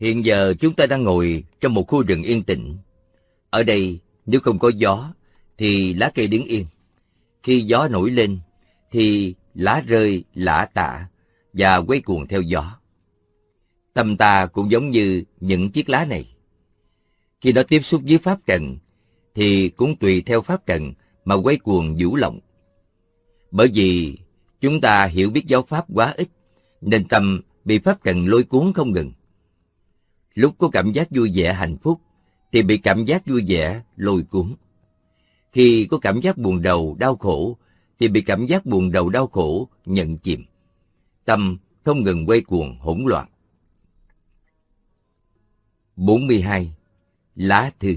Hiện giờ chúng ta đang ngồi trong một khu rừng yên tĩnh. Ở đây, nếu không có gió, thì lá cây đứng yên. Khi gió nổi lên, thì lá rơi lả tả và quay cuồng theo gió. Tâm ta cũng giống như những chiếc lá này. Khi nó tiếp xúc với pháp trần, thì cũng tùy theo pháp trần mà quay cuồng vũ lộng. Bởi vì chúng ta hiểu biết giáo pháp quá ít, nên tâm bị pháp trần lôi cuốn không ngừng. Lúc có cảm giác vui vẻ hạnh phúc, thì bị cảm giác vui vẻ lôi cuốn. Khi có cảm giác buồn đầu, đau khổ, thì bị cảm giác buồn đầu đau khổ nhận chìm. Tâm không ngừng quay cuồng hỗn loạn. 42. Lá thư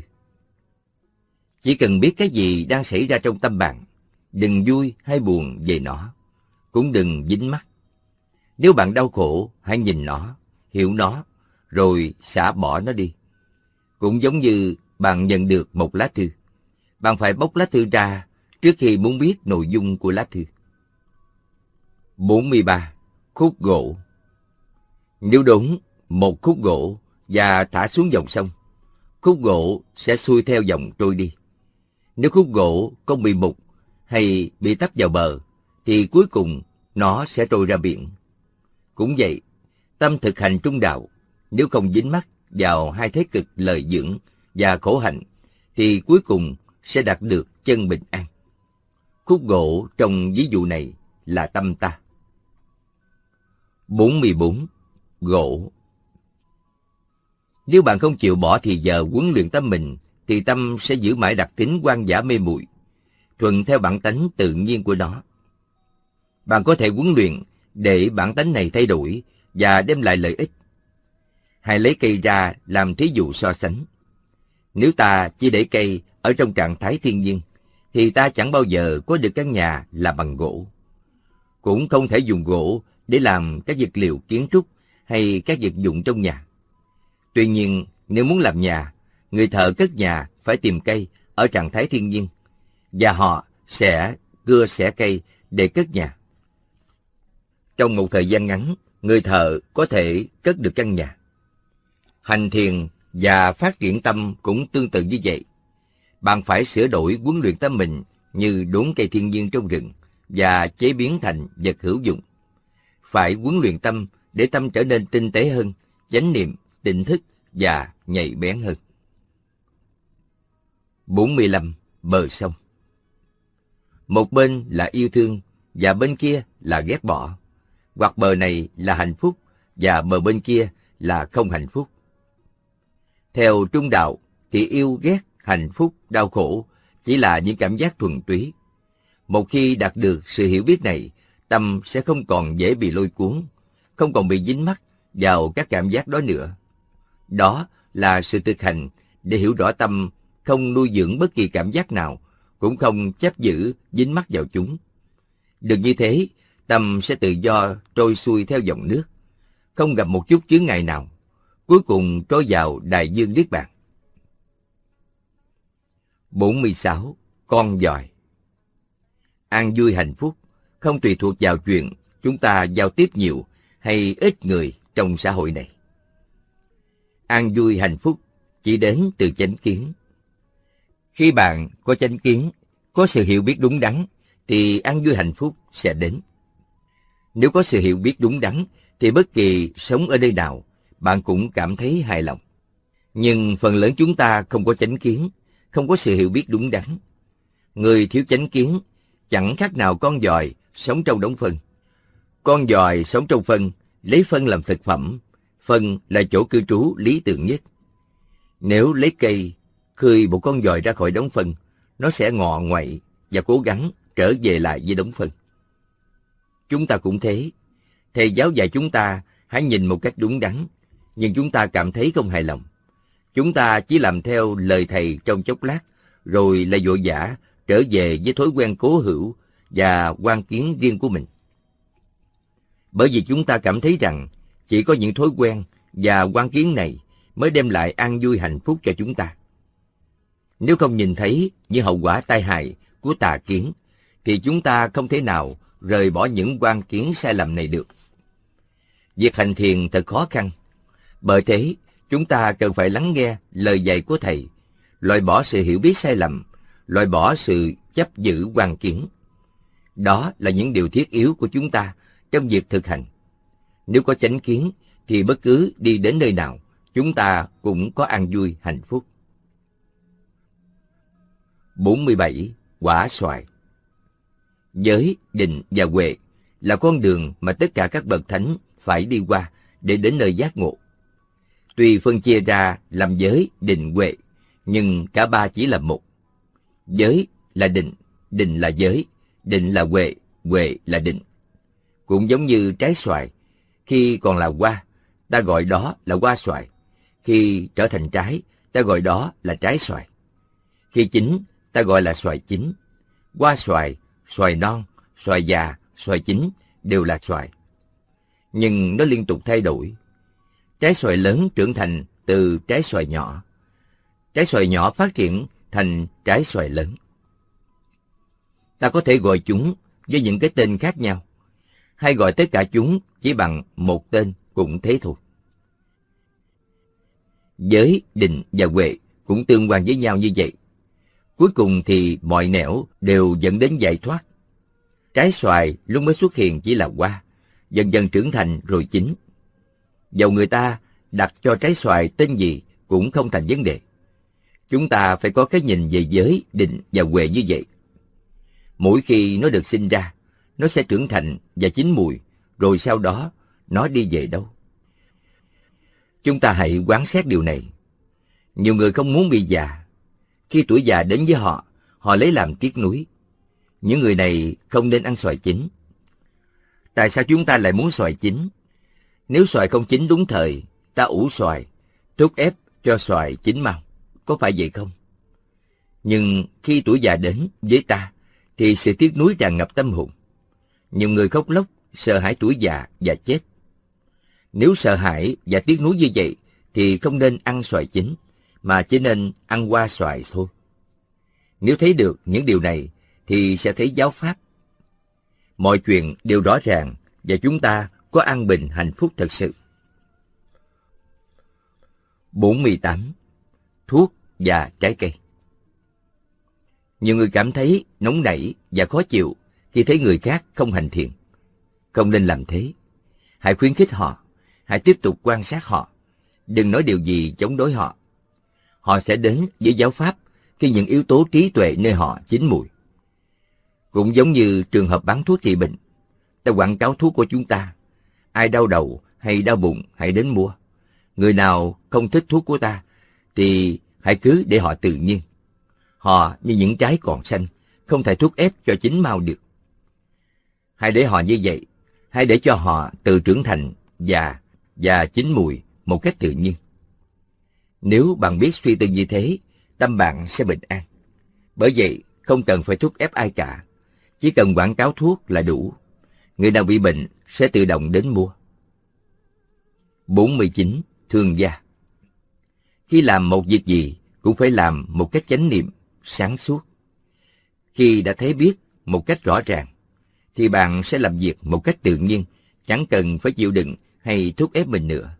Chỉ cần biết cái gì đang xảy ra trong tâm bạn, đừng vui hay buồn về nó, cũng đừng dính mắt. Nếu bạn đau khổ, hãy nhìn nó, hiểu nó rồi xả bỏ nó đi. Cũng giống như bạn nhận được một lá thư. Bạn phải bóc lá thư ra trước khi muốn biết nội dung của lá thư. 43. Khúc gỗ Nếu đúng, một khúc gỗ và thả xuống dòng sông, khúc gỗ sẽ xuôi theo dòng trôi đi. Nếu khúc gỗ có bị mục hay bị tấp vào bờ, thì cuối cùng nó sẽ trôi ra biển. Cũng vậy, tâm thực hành trung đạo nếu không dính mắt vào hai thế cực lợi dưỡng và khổ hạnh, thì cuối cùng sẽ đạt được chân bình an. Khúc gỗ trong ví dụ này là tâm ta. 44. Gỗ Nếu bạn không chịu bỏ thì giờ huấn luyện tâm mình, thì tâm sẽ giữ mãi đặc tính quan giả mê muội thuận theo bản tánh tự nhiên của nó. Bạn có thể huấn luyện để bản tánh này thay đổi và đem lại lợi ích hãy lấy cây ra làm thí dụ so sánh. Nếu ta chỉ để cây ở trong trạng thái thiên nhiên, thì ta chẳng bao giờ có được căn nhà là bằng gỗ. Cũng không thể dùng gỗ để làm các vật liệu kiến trúc hay các vật dụng trong nhà. Tuy nhiên, nếu muốn làm nhà, người thợ cất nhà phải tìm cây ở trạng thái thiên nhiên, và họ sẽ cưa xẻ cây để cất nhà. Trong một thời gian ngắn, người thợ có thể cất được căn nhà. Hành thiền và phát triển tâm cũng tương tự như vậy. Bạn phải sửa đổi huấn luyện tâm mình như đốn cây thiên nhiên trong rừng và chế biến thành vật hữu dụng. Phải huấn luyện tâm để tâm trở nên tinh tế hơn, chánh niệm, tỉnh thức và nhạy bén hơn. 45. Bờ sông Một bên là yêu thương và bên kia là ghét bỏ. Hoặc bờ này là hạnh phúc và bờ bên kia là không hạnh phúc. Theo trung đạo thì yêu ghét, hạnh phúc, đau khổ chỉ là những cảm giác thuần túy. Một khi đạt được sự hiểu biết này, tâm sẽ không còn dễ bị lôi cuốn, không còn bị dính mắc vào các cảm giác đó nữa. Đó là sự thực hành để hiểu rõ tâm không nuôi dưỡng bất kỳ cảm giác nào, cũng không chấp giữ dính mắc vào chúng. Được như thế, tâm sẽ tự do trôi xuôi theo dòng nước, không gặp một chút chướng ngại nào cuối cùng trôi vào đại dương Niết Bàn. 46. Con giỏi An vui hạnh phúc không tùy thuộc vào chuyện chúng ta giao tiếp nhiều hay ít người trong xã hội này. An vui hạnh phúc chỉ đến từ chánh kiến. Khi bạn có chánh kiến, có sự hiểu biết đúng đắn, thì an vui hạnh phúc sẽ đến. Nếu có sự hiểu biết đúng đắn, thì bất kỳ sống ở nơi nào bạn cũng cảm thấy hài lòng. Nhưng phần lớn chúng ta không có chánh kiến, không có sự hiểu biết đúng đắn. Người thiếu chánh kiến chẳng khác nào con dòi sống trong đống phân. Con dòi sống trong phân, lấy phân làm thực phẩm, phân là chỗ cư trú lý tưởng nhất. Nếu lấy cây, khơi một con dòi ra khỏi đống phân, nó sẽ ngọ ngoậy và cố gắng trở về lại với đống phân. Chúng ta cũng thế. Thầy giáo dạy chúng ta hãy nhìn một cách đúng đắn, nhưng chúng ta cảm thấy không hài lòng. Chúng ta chỉ làm theo lời thầy trong chốc lát, rồi lại vội vã trở về với thói quen cố hữu và quan kiến riêng của mình. Bởi vì chúng ta cảm thấy rằng chỉ có những thói quen và quan kiến này mới đem lại an vui hạnh phúc cho chúng ta. Nếu không nhìn thấy những hậu quả tai hại của tà kiến, thì chúng ta không thể nào rời bỏ những quan kiến sai lầm này được. Việc hành thiền thật khó khăn, bởi thế, chúng ta cần phải lắng nghe lời dạy của Thầy, loại bỏ sự hiểu biết sai lầm, loại bỏ sự chấp giữ hoàn kiến. Đó là những điều thiết yếu của chúng ta trong việc thực hành. Nếu có chánh kiến, thì bất cứ đi đến nơi nào, chúng ta cũng có an vui hạnh phúc. 47. Quả xoài Giới, định và huệ là con đường mà tất cả các bậc thánh phải đi qua để đến nơi giác ngộ. Tuy phân chia ra làm giới, định, huệ, nhưng cả ba chỉ là một. Giới là định, định là giới, định là huệ, huệ là định. Cũng giống như trái xoài, khi còn là hoa, ta gọi đó là hoa xoài. Khi trở thành trái, ta gọi đó là trái xoài. Khi chín, ta gọi là xoài chín. Hoa xoài, xoài non, xoài già, xoài chín đều là xoài. Nhưng nó liên tục thay đổi, Trái xoài lớn trưởng thành từ trái xoài nhỏ. Trái xoài nhỏ phát triển thành trái xoài lớn. Ta có thể gọi chúng với những cái tên khác nhau, hay gọi tất cả chúng chỉ bằng một tên cũng thế thôi. Giới, định và huệ cũng tương quan với nhau như vậy. Cuối cùng thì mọi nẻo đều dẫn đến giải thoát. Trái xoài lúc mới xuất hiện chỉ là hoa, dần dần trưởng thành rồi chín Dầu người ta đặt cho trái xoài tên gì cũng không thành vấn đề. Chúng ta phải có cái nhìn về giới, định và huệ như vậy. Mỗi khi nó được sinh ra, nó sẽ trưởng thành và chín mùi, rồi sau đó nó đi về đâu. Chúng ta hãy quán xét điều này. Nhiều người không muốn bị già. Khi tuổi già đến với họ, họ lấy làm tiếc nuối. Những người này không nên ăn xoài chín. Tại sao chúng ta lại muốn xoài chín? Nếu xoài không chín đúng thời, ta ủ xoài, thúc ép cho xoài chín mau. Có phải vậy không? Nhưng khi tuổi già đến với ta, thì sự tiếc nuối tràn ngập tâm hồn. Nhiều người khóc lóc, sợ hãi tuổi già và chết. Nếu sợ hãi và tiếc nuối như vậy, thì không nên ăn xoài chín, mà chỉ nên ăn qua xoài thôi. Nếu thấy được những điều này, thì sẽ thấy giáo pháp. Mọi chuyện đều rõ ràng và chúng ta có an bình hạnh phúc thật sự. 48. Thuốc và trái cây Nhiều người cảm thấy nóng nảy và khó chịu khi thấy người khác không hành thiện. Không nên làm thế. Hãy khuyến khích họ, hãy tiếp tục quan sát họ. Đừng nói điều gì chống đối họ. Họ sẽ đến với giáo pháp khi những yếu tố trí tuệ nơi họ chín mùi. Cũng giống như trường hợp bán thuốc trị bệnh, ta quảng cáo thuốc của chúng ta ai đau đầu hay đau bụng hãy đến mua. Người nào không thích thuốc của ta thì hãy cứ để họ tự nhiên. Họ như những trái còn xanh, không thể thuốc ép cho chín mau được. Hãy để họ như vậy, hãy để cho họ tự trưởng thành, già và chín mùi một cách tự nhiên. Nếu bạn biết suy tư như thế, tâm bạn sẽ bình an. Bởi vậy, không cần phải thuốc ép ai cả. Chỉ cần quảng cáo thuốc là đủ người nào bị bệnh sẽ tự động đến mua. 49. Thương gia Khi làm một việc gì cũng phải làm một cách chánh niệm, sáng suốt. Khi đã thấy biết một cách rõ ràng, thì bạn sẽ làm việc một cách tự nhiên, chẳng cần phải chịu đựng hay thúc ép mình nữa.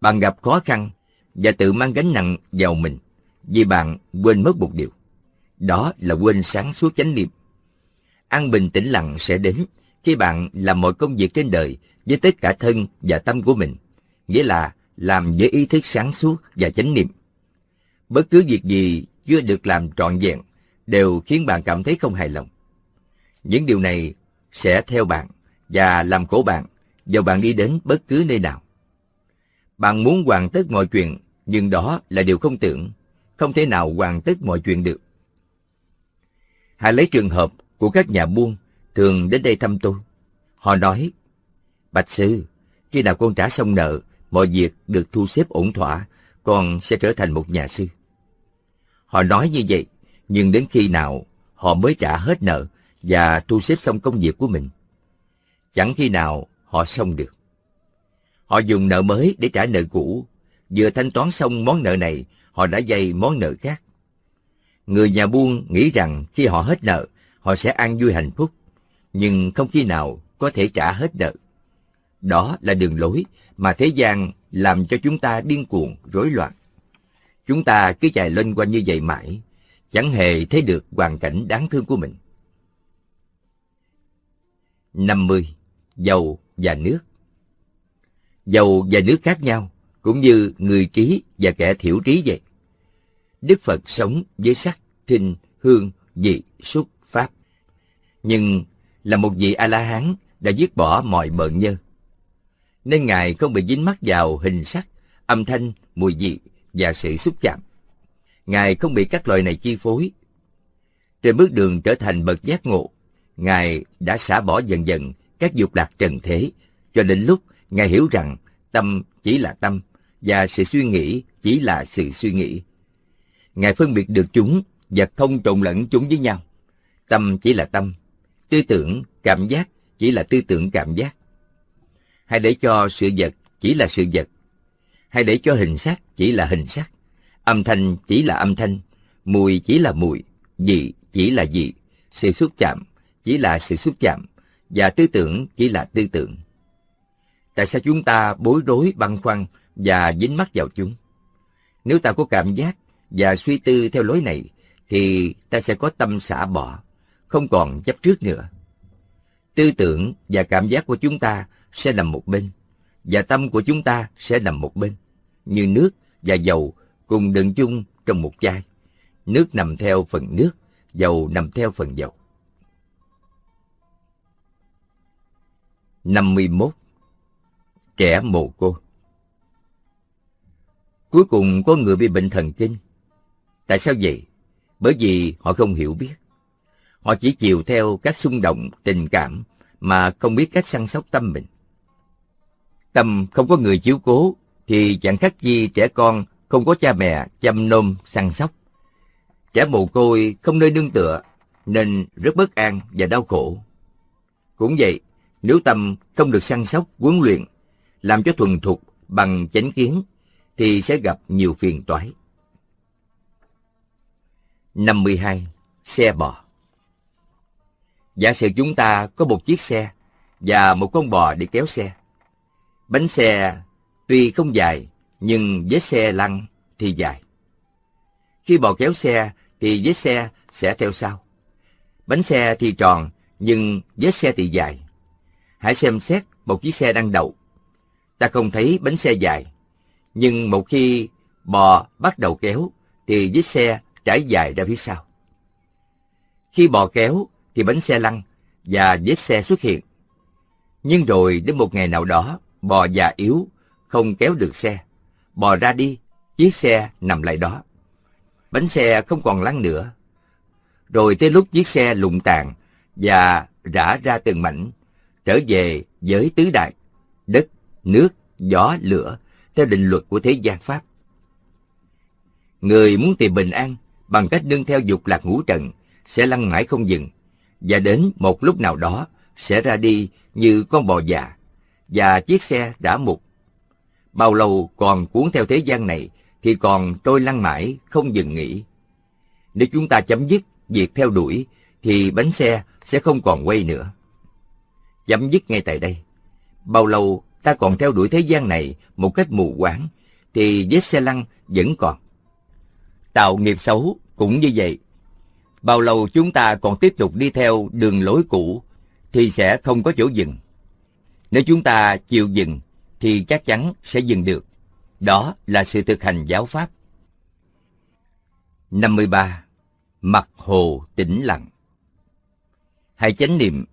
Bạn gặp khó khăn và tự mang gánh nặng vào mình vì bạn quên mất một điều. Đó là quên sáng suốt chánh niệm. An bình tĩnh lặng sẽ đến khi bạn làm mọi công việc trên đời với tất cả thân và tâm của mình, nghĩa là làm với ý thức sáng suốt và chánh niệm. Bất cứ việc gì chưa được làm trọn vẹn đều khiến bạn cảm thấy không hài lòng. Những điều này sẽ theo bạn và làm khổ bạn dầu bạn đi đến bất cứ nơi nào. Bạn muốn hoàn tất mọi chuyện, nhưng đó là điều không tưởng, không thể nào hoàn tất mọi chuyện được. Hãy lấy trường hợp của các nhà buôn thường đến đây thăm tôi. Họ nói, Bạch Sư, khi nào con trả xong nợ, mọi việc được thu xếp ổn thỏa, con sẽ trở thành một nhà sư. Họ nói như vậy, nhưng đến khi nào họ mới trả hết nợ và thu xếp xong công việc của mình? Chẳng khi nào họ xong được. Họ dùng nợ mới để trả nợ cũ. Vừa thanh toán xong món nợ này, họ đã dây món nợ khác. Người nhà buôn nghĩ rằng khi họ hết nợ, họ sẽ an vui hạnh phúc nhưng không khi nào có thể trả hết nợ. Đó là đường lối mà thế gian làm cho chúng ta điên cuồng, rối loạn. Chúng ta cứ chạy lên quanh như vậy mãi, chẳng hề thấy được hoàn cảnh đáng thương của mình. 50. Dầu và nước Dầu và nước khác nhau, cũng như người trí và kẻ thiểu trí vậy. Đức Phật sống với sắc, thinh, hương, vị, xúc, pháp. Nhưng là một vị A-la-hán đã dứt bỏ mọi bận nhơ. Nên Ngài không bị dính mắc vào hình sắc, âm thanh, mùi vị và sự xúc chạm. Ngài không bị các loài này chi phối. Trên bước đường trở thành bậc giác ngộ, Ngài đã xả bỏ dần dần các dục lạc trần thế, cho đến lúc Ngài hiểu rằng tâm chỉ là tâm và sự suy nghĩ chỉ là sự suy nghĩ. Ngài phân biệt được chúng và không trộn lẫn chúng với nhau. Tâm chỉ là tâm, Tư tưởng, cảm giác chỉ là tư tưởng cảm giác. hay để cho sự vật chỉ là sự vật. hay để cho hình sắc chỉ là hình sắc. Âm thanh chỉ là âm thanh. Mùi chỉ là mùi. Vị chỉ là vị. Sự xúc chạm chỉ là sự xúc chạm. Và tư tưởng chỉ là tư tưởng. Tại sao chúng ta bối rối băn khoăn và dính mắc vào chúng? Nếu ta có cảm giác và suy tư theo lối này, thì ta sẽ có tâm xả bỏ không còn chấp trước nữa. Tư tưởng và cảm giác của chúng ta sẽ nằm một bên, và tâm của chúng ta sẽ nằm một bên, như nước và dầu cùng đựng chung trong một chai. Nước nằm theo phần nước, dầu nằm theo phần dầu. 51. Kẻ mồ cô Cuối cùng có người bị bệnh thần kinh. Tại sao vậy? Bởi vì họ không hiểu biết. Họ chỉ chiều theo các xung động, tình cảm mà không biết cách săn sóc tâm mình. Tâm không có người chiếu cố thì chẳng khác gì trẻ con không có cha mẹ chăm nom săn sóc. Trẻ mồ côi không nơi nương tựa nên rất bất an và đau khổ. Cũng vậy, nếu tâm không được săn sóc, huấn luyện, làm cho thuần thục bằng chánh kiến thì sẽ gặp nhiều phiền toái. 52. Xe bò Giả sử chúng ta có một chiếc xe và một con bò để kéo xe. Bánh xe tuy không dài, nhưng với xe lăn thì dài. Khi bò kéo xe thì vết xe sẽ theo sau. Bánh xe thì tròn, nhưng vết xe thì dài. Hãy xem xét một chiếc xe đang đậu. Ta không thấy bánh xe dài, nhưng một khi bò bắt đầu kéo thì vết xe trải dài ra phía sau. Khi bò kéo thì bánh xe lăn và vết xe xuất hiện. Nhưng rồi đến một ngày nào đó, bò già yếu, không kéo được xe. Bò ra đi, chiếc xe nằm lại đó. Bánh xe không còn lăn nữa. Rồi tới lúc chiếc xe lụng tàn và rã ra từng mảnh, trở về với tứ đại, đất, nước, gió, lửa, theo định luật của thế gian Pháp. Người muốn tìm bình an bằng cách nương theo dục lạc ngũ trần sẽ lăn mãi không dừng và đến một lúc nào đó sẽ ra đi như con bò già và chiếc xe đã mục. Bao lâu còn cuốn theo thế gian này thì còn trôi lăn mãi không dừng nghỉ. Nếu chúng ta chấm dứt việc theo đuổi thì bánh xe sẽ không còn quay nữa. Chấm dứt ngay tại đây. Bao lâu ta còn theo đuổi thế gian này một cách mù quáng thì vết xe lăn vẫn còn. Tạo nghiệp xấu cũng như vậy bao lâu chúng ta còn tiếp tục đi theo đường lối cũ thì sẽ không có chỗ dừng. Nếu chúng ta chịu dừng thì chắc chắn sẽ dừng được. Đó là sự thực hành giáo pháp. 53. Mặt hồ tĩnh lặng Hãy chánh niệm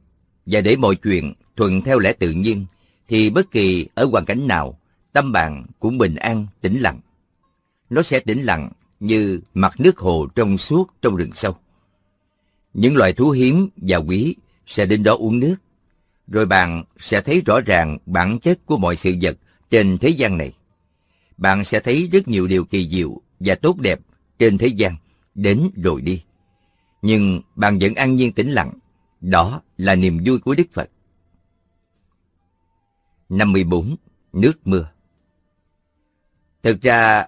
và để mọi chuyện thuận theo lẽ tự nhiên thì bất kỳ ở hoàn cảnh nào tâm bạn cũng bình an tĩnh lặng. Nó sẽ tĩnh lặng như mặt nước hồ trong suốt trong rừng sâu. Những loài thú hiếm và quý sẽ đến đó uống nước. Rồi bạn sẽ thấy rõ ràng bản chất của mọi sự vật trên thế gian này. Bạn sẽ thấy rất nhiều điều kỳ diệu và tốt đẹp trên thế gian đến rồi đi. Nhưng bạn vẫn an nhiên tĩnh lặng. Đó là niềm vui của Đức Phật. 54. Nước mưa Thực ra,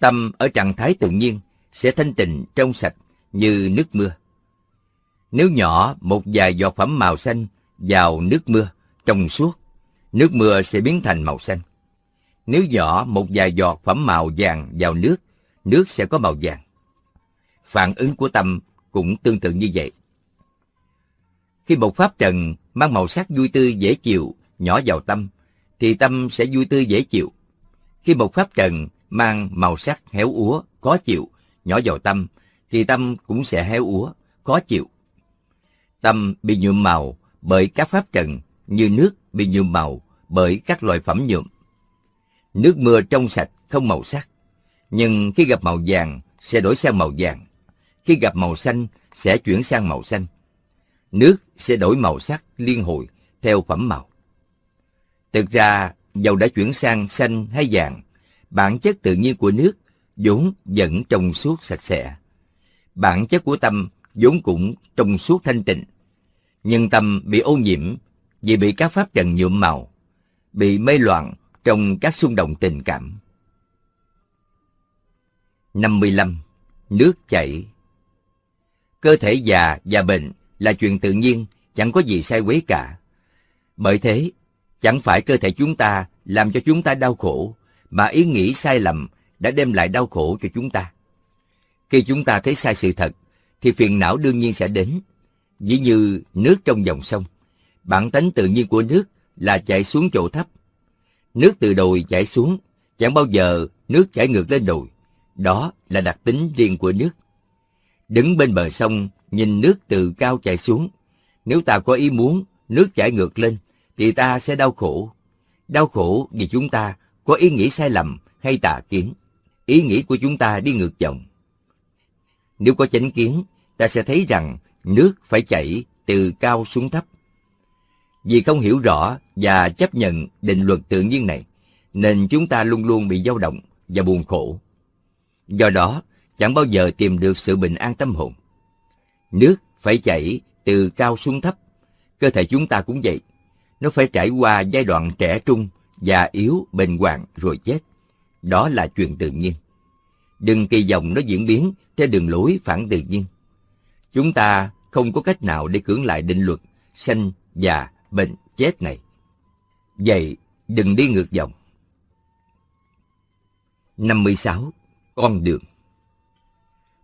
tâm ở trạng thái tự nhiên sẽ thanh tịnh trong sạch như nước mưa. Nếu nhỏ một vài giọt phẩm màu xanh vào nước mưa, trong suốt, nước mưa sẽ biến thành màu xanh. Nếu nhỏ một vài giọt phẩm màu vàng vào nước, nước sẽ có màu vàng. Phản ứng của tâm cũng tương tự như vậy. Khi một pháp trần mang màu sắc vui tươi dễ chịu nhỏ vào tâm, thì tâm sẽ vui tươi dễ chịu. Khi một pháp trần mang màu sắc héo úa, khó chịu, nhỏ vào tâm, thì tâm cũng sẽ héo úa, khó chịu. Tâm bị nhuộm màu bởi các pháp trần như nước bị nhuộm màu bởi các loại phẩm nhuộm. Nước mưa trong sạch không màu sắc, nhưng khi gặp màu vàng sẽ đổi sang màu vàng, khi gặp màu xanh sẽ chuyển sang màu xanh. Nước sẽ đổi màu sắc liên hồi theo phẩm màu. Thực ra, dầu đã chuyển sang xanh hay vàng, bản chất tự nhiên của nước vốn vẫn trong suốt sạch sẽ. Bản chất của tâm vốn cũng trong suốt thanh tịnh nhưng tâm bị ô nhiễm vì bị các pháp trần nhuộm màu bị mê loạn trong các xung động tình cảm 55. Nước chảy Cơ thể già và bệnh là chuyện tự nhiên, chẳng có gì sai quấy cả. Bởi thế, chẳng phải cơ thể chúng ta làm cho chúng ta đau khổ, mà ý nghĩ sai lầm đã đem lại đau khổ cho chúng ta. Khi chúng ta thấy sai sự thật, thì phiền não đương nhiên sẽ đến. Ví như nước trong dòng sông, bản tánh tự nhiên của nước là chảy xuống chỗ thấp. Nước từ đồi chảy xuống, chẳng bao giờ nước chảy ngược lên đồi. Đó là đặc tính riêng của nước. Đứng bên bờ sông, nhìn nước từ cao chảy xuống. Nếu ta có ý muốn nước chảy ngược lên, thì ta sẽ đau khổ. Đau khổ vì chúng ta có ý nghĩ sai lầm hay tà kiến. Ý nghĩ của chúng ta đi ngược dòng. Nếu có chánh kiến, ta sẽ thấy rằng nước phải chảy từ cao xuống thấp. Vì không hiểu rõ và chấp nhận định luật tự nhiên này, nên chúng ta luôn luôn bị dao động và buồn khổ. Do đó, chẳng bao giờ tìm được sự bình an tâm hồn. Nước phải chảy từ cao xuống thấp, cơ thể chúng ta cũng vậy. Nó phải trải qua giai đoạn trẻ trung, già yếu, bệnh hoạn rồi chết. Đó là chuyện tự nhiên đừng kỳ vọng nó diễn biến theo đường lối phản tự nhiên. Chúng ta không có cách nào để cưỡng lại định luật sanh, già, bệnh, chết này. Vậy đừng đi ngược dòng. 56. Con đường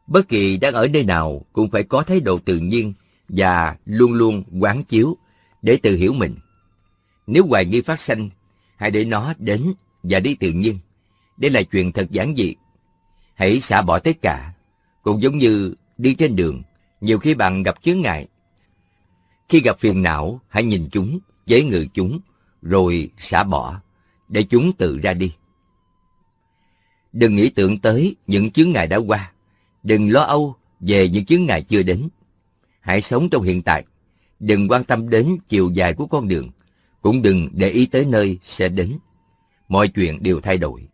Bất kỳ đang ở nơi nào cũng phải có thái độ tự nhiên và luôn luôn quán chiếu để tự hiểu mình. Nếu hoài nghi phát sanh, hãy để nó đến và đi tự nhiên. Đây là chuyện thật giản dị hãy xả bỏ tất cả. Cũng giống như đi trên đường, nhiều khi bạn gặp chướng ngại. Khi gặp phiền não, hãy nhìn chúng, với ngự chúng, rồi xả bỏ, để chúng tự ra đi. Đừng nghĩ tưởng tới những chướng ngại đã qua. Đừng lo âu về những chướng ngại chưa đến. Hãy sống trong hiện tại. Đừng quan tâm đến chiều dài của con đường. Cũng đừng để ý tới nơi sẽ đến. Mọi chuyện đều thay đổi.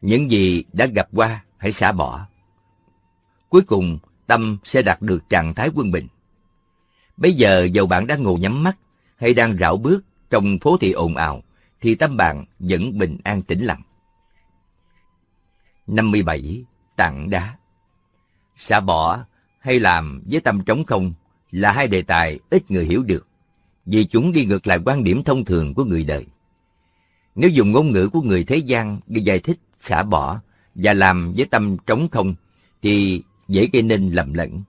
Những gì đã gặp qua hãy xả bỏ. Cuối cùng, tâm sẽ đạt được trạng thái quân bình. Bây giờ dầu bạn đang ngồi nhắm mắt hay đang rảo bước trong phố thị ồn ào, thì tâm bạn vẫn bình an tĩnh lặng. 57. Tặng đá Xả bỏ hay làm với tâm trống không là hai đề tài ít người hiểu được, vì chúng đi ngược lại quan điểm thông thường của người đời. Nếu dùng ngôn ngữ của người thế gian để giải thích xả bỏ và làm với tâm trống không thì dễ gây nên lầm lẫn.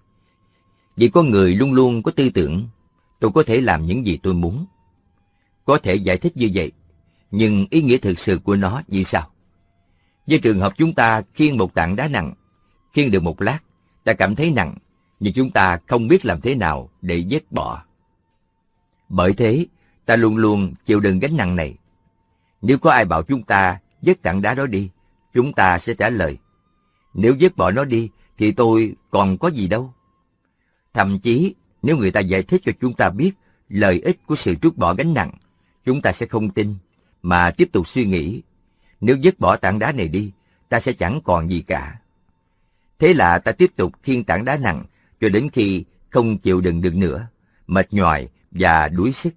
Vì con người luôn luôn có tư tưởng, tôi có thể làm những gì tôi muốn. Có thể giải thích như vậy, nhưng ý nghĩa thực sự của nó như sao? Với trường hợp chúng ta khiêng một tảng đá nặng, khiêng được một lát, ta cảm thấy nặng, nhưng chúng ta không biết làm thế nào để dứt bỏ. Bởi thế, ta luôn luôn chịu đựng gánh nặng này. Nếu có ai bảo chúng ta dứt tảng đá đó đi, chúng ta sẽ trả lời. Nếu vứt bỏ nó đi, thì tôi còn có gì đâu. Thậm chí, nếu người ta giải thích cho chúng ta biết lợi ích của sự trút bỏ gánh nặng, chúng ta sẽ không tin, mà tiếp tục suy nghĩ. Nếu vứt bỏ tảng đá này đi, ta sẽ chẳng còn gì cả. Thế là ta tiếp tục khiêng tảng đá nặng cho đến khi không chịu đựng được nữa, mệt nhoài và đuối sức.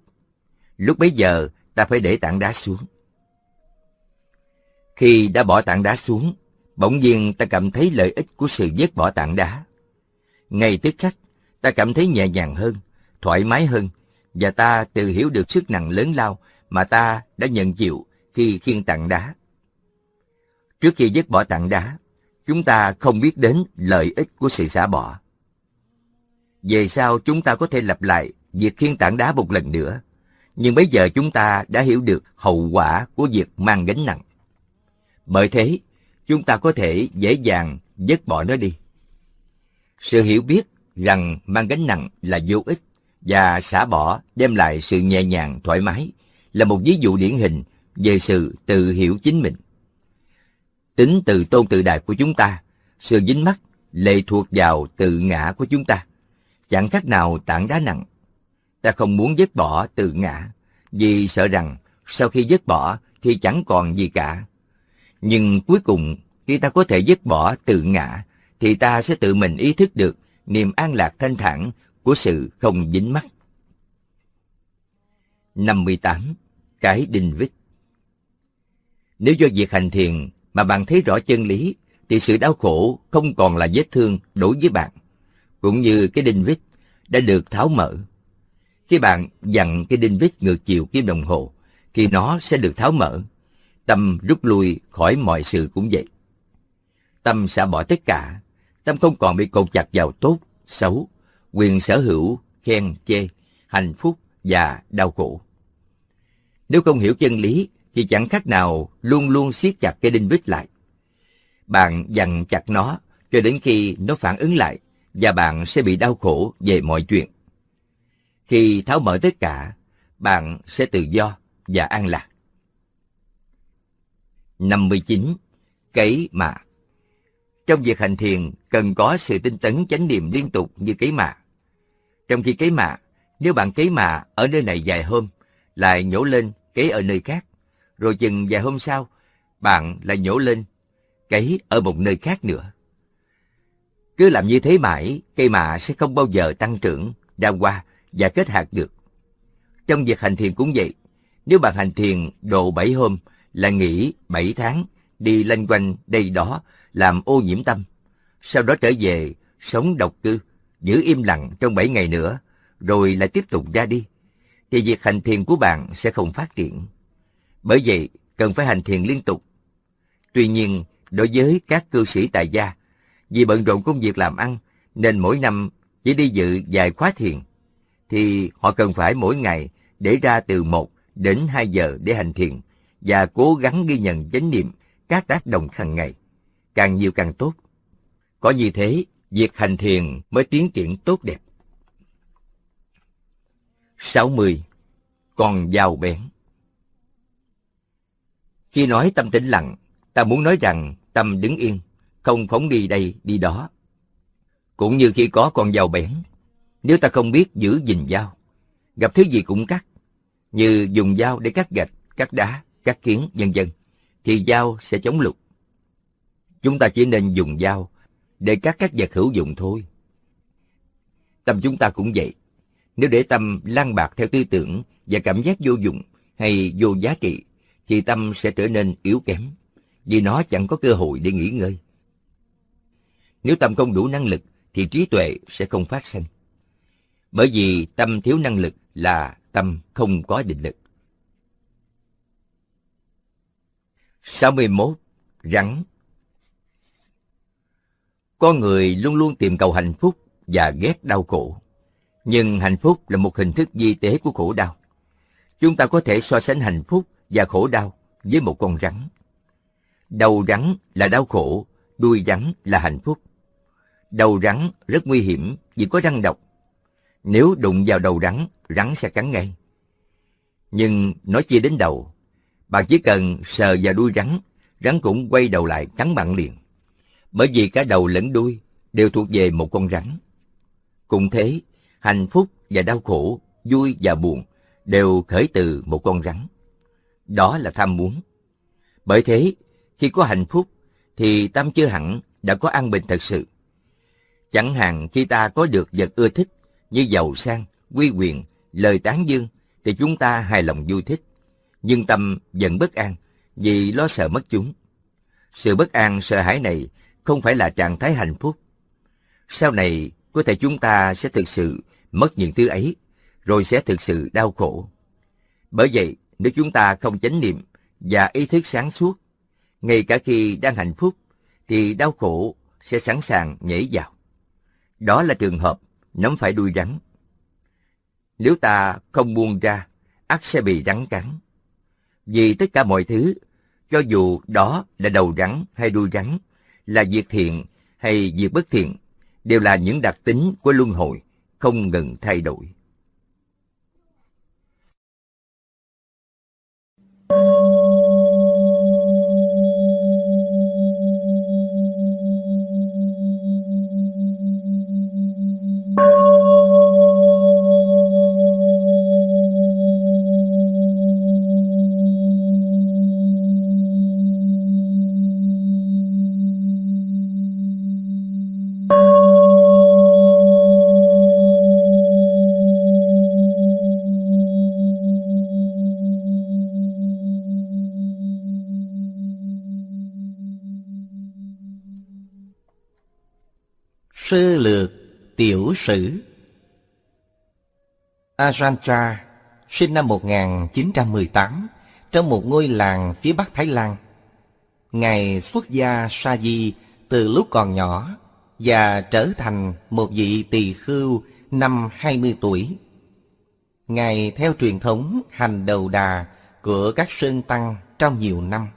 Lúc bấy giờ, ta phải để tảng đá xuống. Khi đã bỏ tảng đá xuống, bỗng nhiên ta cảm thấy lợi ích của sự vứt bỏ tảng đá. Ngay tức khắc, ta cảm thấy nhẹ nhàng hơn, thoải mái hơn, và ta tự hiểu được sức nặng lớn lao mà ta đã nhận chịu khi khiêng tảng đá. Trước khi vứt bỏ tảng đá, chúng ta không biết đến lợi ích của sự xả bỏ. Về sau chúng ta có thể lặp lại việc khiêng tảng đá một lần nữa, nhưng bây giờ chúng ta đã hiểu được hậu quả của việc mang gánh nặng. Bởi thế, chúng ta có thể dễ dàng dứt bỏ nó đi. Sự hiểu biết rằng mang gánh nặng là vô ích và xả bỏ đem lại sự nhẹ nhàng thoải mái là một ví dụ điển hình về sự tự hiểu chính mình. Tính từ tôn tự đại của chúng ta, sự dính mắc lệ thuộc vào tự ngã của chúng ta, chẳng khác nào tảng đá nặng. Ta không muốn dứt bỏ tự ngã vì sợ rằng sau khi dứt bỏ thì chẳng còn gì cả nhưng cuối cùng, khi ta có thể dứt bỏ tự ngã, thì ta sẽ tự mình ý thức được niềm an lạc thanh thản của sự không dính mắc. 58. Cái đinh vít Nếu do việc hành thiền mà bạn thấy rõ chân lý, thì sự đau khổ không còn là vết thương đối với bạn, cũng như cái đinh vít đã được tháo mở. Khi bạn dặn cái đinh vít ngược chiều kim đồng hồ, thì nó sẽ được tháo mở. Tâm rút lui khỏi mọi sự cũng vậy. Tâm xả bỏ tất cả, tâm không còn bị cột chặt vào tốt, xấu, quyền sở hữu, khen, chê, hạnh phúc và đau khổ. Nếu không hiểu chân lý thì chẳng khác nào luôn luôn siết chặt cái đinh vít lại. Bạn dằn chặt nó cho đến khi nó phản ứng lại và bạn sẽ bị đau khổ về mọi chuyện. Khi tháo mở tất cả, bạn sẽ tự do và an lạc. 59. Cấy mạ Trong việc hành thiền, cần có sự tinh tấn chánh niệm liên tục như cấy mạ. Trong khi cấy mạ, nếu bạn cấy mạ ở nơi này vài hôm, lại nhổ lên cấy ở nơi khác, rồi chừng vài hôm sau, bạn lại nhổ lên cấy ở một nơi khác nữa. Cứ làm như thế mãi, cây mạ sẽ không bao giờ tăng trưởng, đa qua và kết hạt được. Trong việc hành thiền cũng vậy, nếu bạn hành thiền độ 7 hôm là nghỉ 7 tháng, đi lanh quanh đây đó, làm ô nhiễm tâm. Sau đó trở về, sống độc cư, giữ im lặng trong 7 ngày nữa, rồi lại tiếp tục ra đi, thì việc hành thiền của bạn sẽ không phát triển. Bởi vậy, cần phải hành thiền liên tục. Tuy nhiên, đối với các cư sĩ tại gia, vì bận rộn công việc làm ăn, nên mỗi năm chỉ đi dự vài khóa thiền, thì họ cần phải mỗi ngày để ra từ 1 đến 2 giờ để hành thiền, và cố gắng ghi nhận chánh niệm các tác động hàng ngày. Càng nhiều càng tốt. Có như thế, việc hành thiền mới tiến triển tốt đẹp. 60. Còn dao bén Khi nói tâm tĩnh lặng, ta muốn nói rằng tâm đứng yên, không phóng đi đây đi đó. Cũng như khi có con dao bén, nếu ta không biết giữ gìn dao, gặp thứ gì cũng cắt, như dùng dao để cắt gạch, cắt đá, cắt kiến, vân vân, thì dao sẽ chống lục. Chúng ta chỉ nên dùng dao để cắt các vật hữu dụng thôi. Tâm chúng ta cũng vậy. Nếu để tâm lan bạc theo tư tưởng và cảm giác vô dụng hay vô giá trị, thì tâm sẽ trở nên yếu kém, vì nó chẳng có cơ hội để nghỉ ngơi. Nếu tâm không đủ năng lực, thì trí tuệ sẽ không phát sinh. Bởi vì tâm thiếu năng lực là tâm không có định lực. 61. Rắn Con người luôn luôn tìm cầu hạnh phúc và ghét đau khổ. Nhưng hạnh phúc là một hình thức di tế của khổ đau. Chúng ta có thể so sánh hạnh phúc và khổ đau với một con rắn. Đầu rắn là đau khổ, đuôi rắn là hạnh phúc. Đầu rắn rất nguy hiểm vì có răng độc. Nếu đụng vào đầu rắn, rắn sẽ cắn ngay. Nhưng nói chia đến đầu, bạn chỉ cần sờ vào đuôi rắn, rắn cũng quay đầu lại cắn bạn liền. Bởi vì cả đầu lẫn đuôi đều thuộc về một con rắn. Cũng thế, hạnh phúc và đau khổ, vui và buồn đều khởi từ một con rắn. Đó là tham muốn. Bởi thế, khi có hạnh phúc thì tâm chưa hẳn đã có an bình thật sự. Chẳng hạn khi ta có được vật ưa thích như giàu sang, quy quyền, lời tán dương thì chúng ta hài lòng vui thích nhưng tâm vẫn bất an vì lo sợ mất chúng. Sự bất an sợ hãi này không phải là trạng thái hạnh phúc. Sau này, có thể chúng ta sẽ thực sự mất những thứ ấy, rồi sẽ thực sự đau khổ. Bởi vậy, nếu chúng ta không chánh niệm và ý thức sáng suốt, ngay cả khi đang hạnh phúc, thì đau khổ sẽ sẵn sàng nhảy vào. Đó là trường hợp nắm phải đuôi rắn. Nếu ta không buông ra, ắt sẽ bị rắn cắn vì tất cả mọi thứ, cho dù đó là đầu rắn hay đuôi rắn, là việc thiện hay việc bất thiện, đều là những đặc tính của luân hồi, không ngừng thay đổi. sử Ajanta sinh năm 1918 trong một ngôi làng phía bắc Thái Lan. Ngài xuất gia Sa Di từ lúc còn nhỏ và trở thành một vị tỳ khưu năm 20 tuổi. Ngài theo truyền thống hành đầu đà của các sơn tăng trong nhiều năm.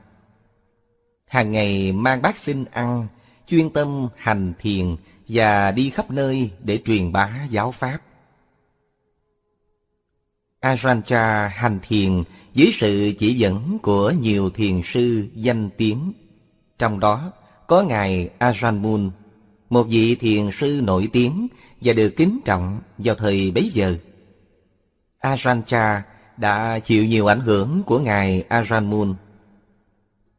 Hàng ngày mang bát xin ăn, chuyên tâm hành thiền và đi khắp nơi để truyền bá giáo pháp. Ajahn hành thiền dưới sự chỉ dẫn của nhiều thiền sư danh tiếng. Trong đó có Ngài Ajahn Mun, một vị thiền sư nổi tiếng và được kính trọng vào thời bấy giờ. Ajahn đã chịu nhiều ảnh hưởng của Ngài Ajahn Mun.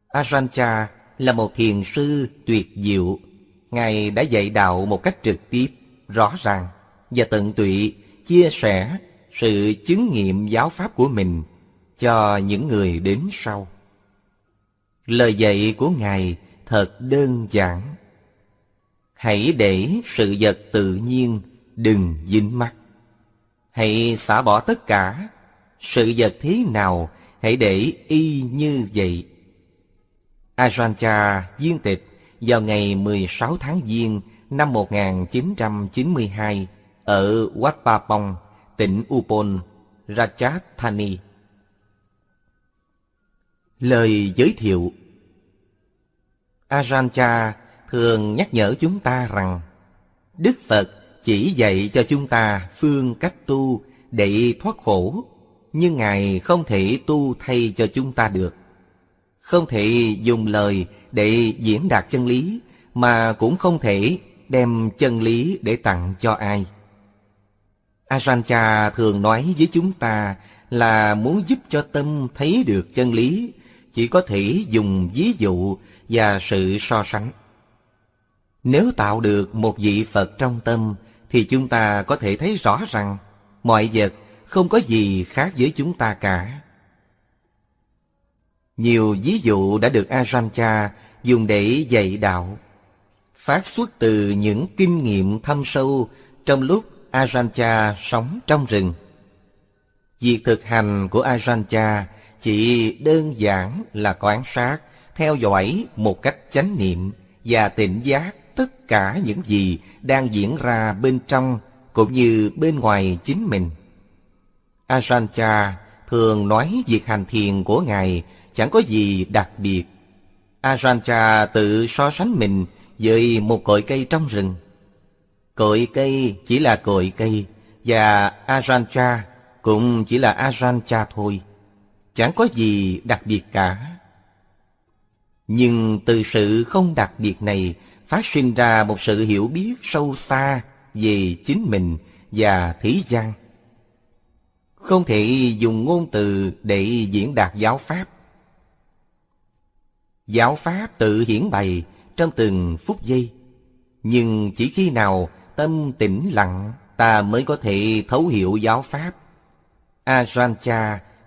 Ajahn là một thiền sư tuyệt diệu Ngài đã dạy đạo một cách trực tiếp, rõ ràng và tận tụy chia sẻ sự chứng nghiệm giáo pháp của mình cho những người đến sau. Lời dạy của Ngài thật đơn giản. Hãy để sự vật tự nhiên đừng dính mắt. Hãy xả bỏ tất cả, sự vật thế nào hãy để y như vậy. Ajahn Chah viên tịch vào ngày 16 tháng Giêng năm 1992 ở Wat Pa Pong, tỉnh Upon, Rajat Lời giới thiệu Ajahn thường nhắc nhở chúng ta rằng Đức Phật chỉ dạy cho chúng ta phương cách tu để thoát khổ, nhưng Ngài không thể tu thay cho chúng ta được không thể dùng lời để diễn đạt chân lý mà cũng không thể đem chân lý để tặng cho ai. cha thường nói với chúng ta là muốn giúp cho tâm thấy được chân lý, chỉ có thể dùng ví dụ và sự so sánh. Nếu tạo được một vị Phật trong tâm, thì chúng ta có thể thấy rõ rằng mọi vật không có gì khác với chúng ta cả. Nhiều ví dụ đã được Ajahn dùng để dạy đạo, phát xuất từ những kinh nghiệm thâm sâu trong lúc Ajahn sống trong rừng. Việc thực hành của Ajahn chỉ đơn giản là quan sát, theo dõi một cách chánh niệm và tỉnh giác tất cả những gì đang diễn ra bên trong cũng như bên ngoài chính mình. Ajahn thường nói việc hành thiền của Ngài chẳng có gì đặc biệt. Ajanta tự so sánh mình với một cội cây trong rừng. Cội cây chỉ là cội cây, và Ajanta cũng chỉ là Ajanta thôi. Chẳng có gì đặc biệt cả. Nhưng từ sự không đặc biệt này phát sinh ra một sự hiểu biết sâu xa về chính mình và thế gian. Không thể dùng ngôn từ để diễn đạt giáo pháp. Giáo pháp tự hiển bày trong từng phút giây. Nhưng chỉ khi nào tâm tĩnh lặng ta mới có thể thấu hiểu giáo pháp. Ajahn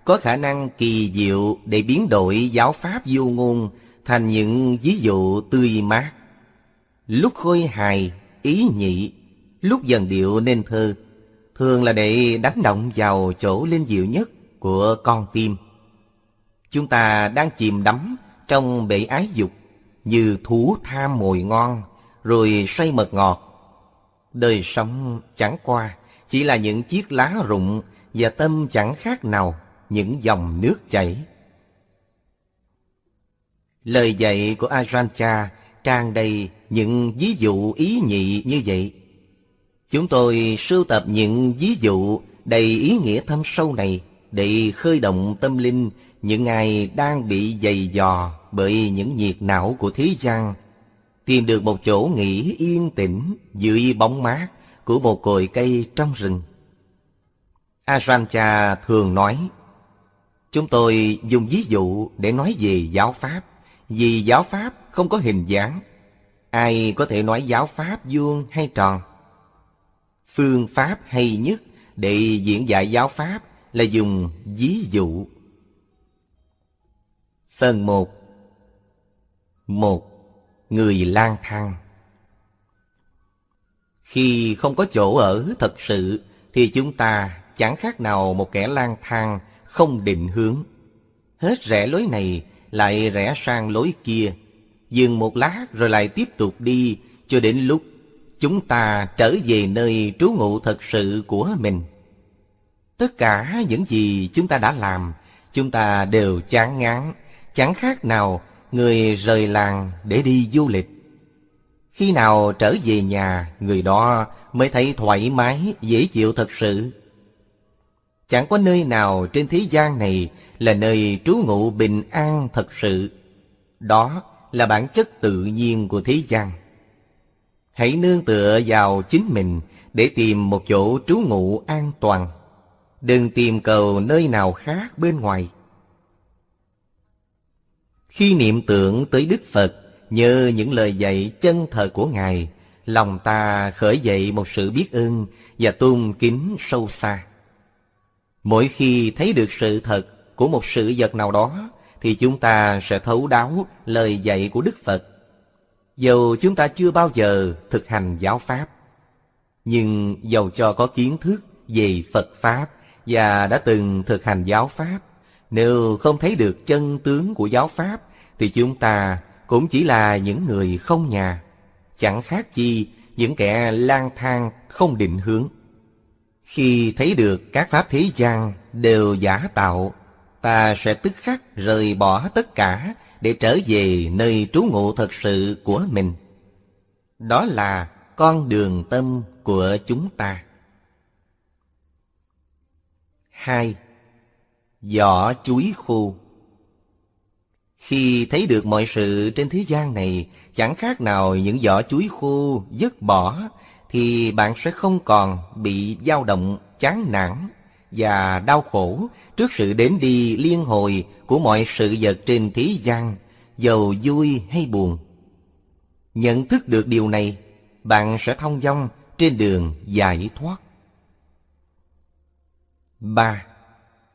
có khả năng kỳ diệu để biến đổi giáo pháp vô ngôn thành những ví dụ tươi mát. Lúc khôi hài, ý nhị, lúc dần điệu nên thơ, thường là để đánh động vào chỗ linh diệu nhất của con tim. Chúng ta đang chìm đắm trong bể ái dục như thú tham mồi ngon rồi xoay mật ngọt đời sống chẳng qua chỉ là những chiếc lá rụng và tâm chẳng khác nào những dòng nước chảy lời dạy của ajahn tràn đầy những ví dụ ý nhị như vậy chúng tôi sưu tập những ví dụ đầy ý nghĩa thâm sâu này để khơi động tâm linh những ai đang bị dày dò bởi những nhiệt não của thế gian, tìm được một chỗ nghỉ yên tĩnh dưới bóng mát của một cội cây trong rừng. cha thường nói, Chúng tôi dùng ví dụ để nói về giáo Pháp, vì giáo Pháp không có hình dáng. Ai có thể nói giáo Pháp vuông hay tròn? Phương Pháp hay nhất để diễn giải giáo Pháp là dùng ví dụ. Phần một một Người lang thang Khi không có chỗ ở thật sự Thì chúng ta chẳng khác nào một kẻ lang thang Không định hướng Hết rẽ lối này Lại rẽ sang lối kia Dừng một lát rồi lại tiếp tục đi Cho đến lúc Chúng ta trở về nơi trú ngụ thật sự của mình Tất cả những gì chúng ta đã làm Chúng ta đều chán ngán Chẳng khác nào Người rời làng để đi du lịch Khi nào trở về nhà Người đó mới thấy thoải mái Dễ chịu thật sự Chẳng có nơi nào trên thế gian này Là nơi trú ngụ bình an thật sự Đó là bản chất tự nhiên của thế gian Hãy nương tựa vào chính mình Để tìm một chỗ trú ngụ an toàn Đừng tìm cầu nơi nào khác bên ngoài khi niệm tưởng tới Đức Phật, nhờ những lời dạy chân thật của Ngài, lòng ta khởi dậy một sự biết ơn và tôn kính sâu xa. Mỗi khi thấy được sự thật của một sự vật nào đó, thì chúng ta sẽ thấu đáo lời dạy của Đức Phật. Dầu chúng ta chưa bao giờ thực hành giáo Pháp, nhưng dầu cho có kiến thức về Phật Pháp và đã từng thực hành giáo Pháp, nếu không thấy được chân tướng của giáo Pháp, thì chúng ta cũng chỉ là những người không nhà, chẳng khác chi những kẻ lang thang không định hướng. Khi thấy được các pháp thế gian đều giả tạo, ta sẽ tức khắc rời bỏ tất cả để trở về nơi trú ngụ thật sự của mình. Đó là con đường tâm của chúng ta. hai Giỏ chuối khô khi thấy được mọi sự trên thế gian này chẳng khác nào những vỏ chuối khô dứt bỏ, thì bạn sẽ không còn bị dao động, chán nản và đau khổ trước sự đến đi liên hồi của mọi sự vật trên thế gian, giàu vui hay buồn. Nhận thức được điều này, bạn sẽ thông dong trên đường giải thoát. 3.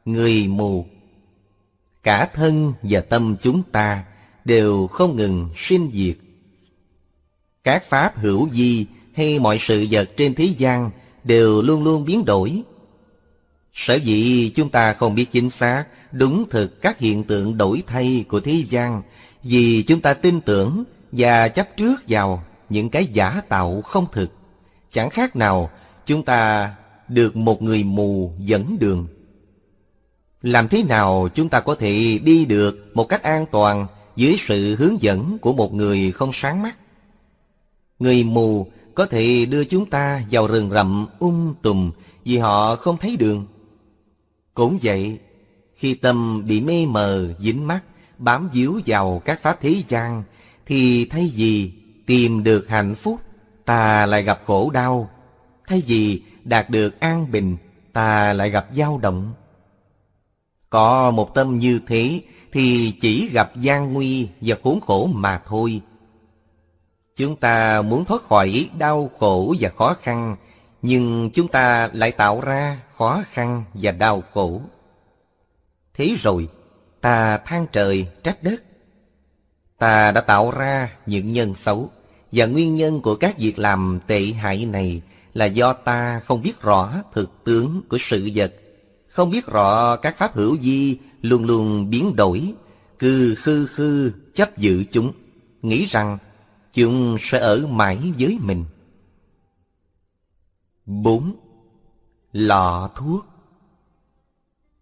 Người mù cả thân và tâm chúng ta đều không ngừng sinh diệt. Các pháp hữu vi hay mọi sự vật trên thế gian đều luôn luôn biến đổi. Sở dĩ chúng ta không biết chính xác, đúng thực các hiện tượng đổi thay của thế gian vì chúng ta tin tưởng và chấp trước vào những cái giả tạo không thực. Chẳng khác nào chúng ta được một người mù dẫn đường. Làm thế nào chúng ta có thể đi được một cách an toàn dưới sự hướng dẫn của một người không sáng mắt? Người mù có thể đưa chúng ta vào rừng rậm um tùm vì họ không thấy đường. Cũng vậy, khi tâm bị mê mờ, dính mắt, bám díu vào các pháp thế gian, thì thay vì tìm được hạnh phúc, ta lại gặp khổ đau. Thay vì đạt được an bình, ta lại gặp dao động. Có một tâm như thế thì chỉ gặp gian nguy và khốn khổ mà thôi. Chúng ta muốn thoát khỏi đau khổ và khó khăn, nhưng chúng ta lại tạo ra khó khăn và đau khổ. Thế rồi, ta than trời trách đất. Ta đã tạo ra những nhân xấu, và nguyên nhân của các việc làm tệ hại này là do ta không biết rõ thực tướng của sự vật không biết rõ các pháp hữu di luôn luôn biến đổi, cứ khư khư chấp giữ chúng, nghĩ rằng chúng sẽ ở mãi với mình. 4. Lọ thuốc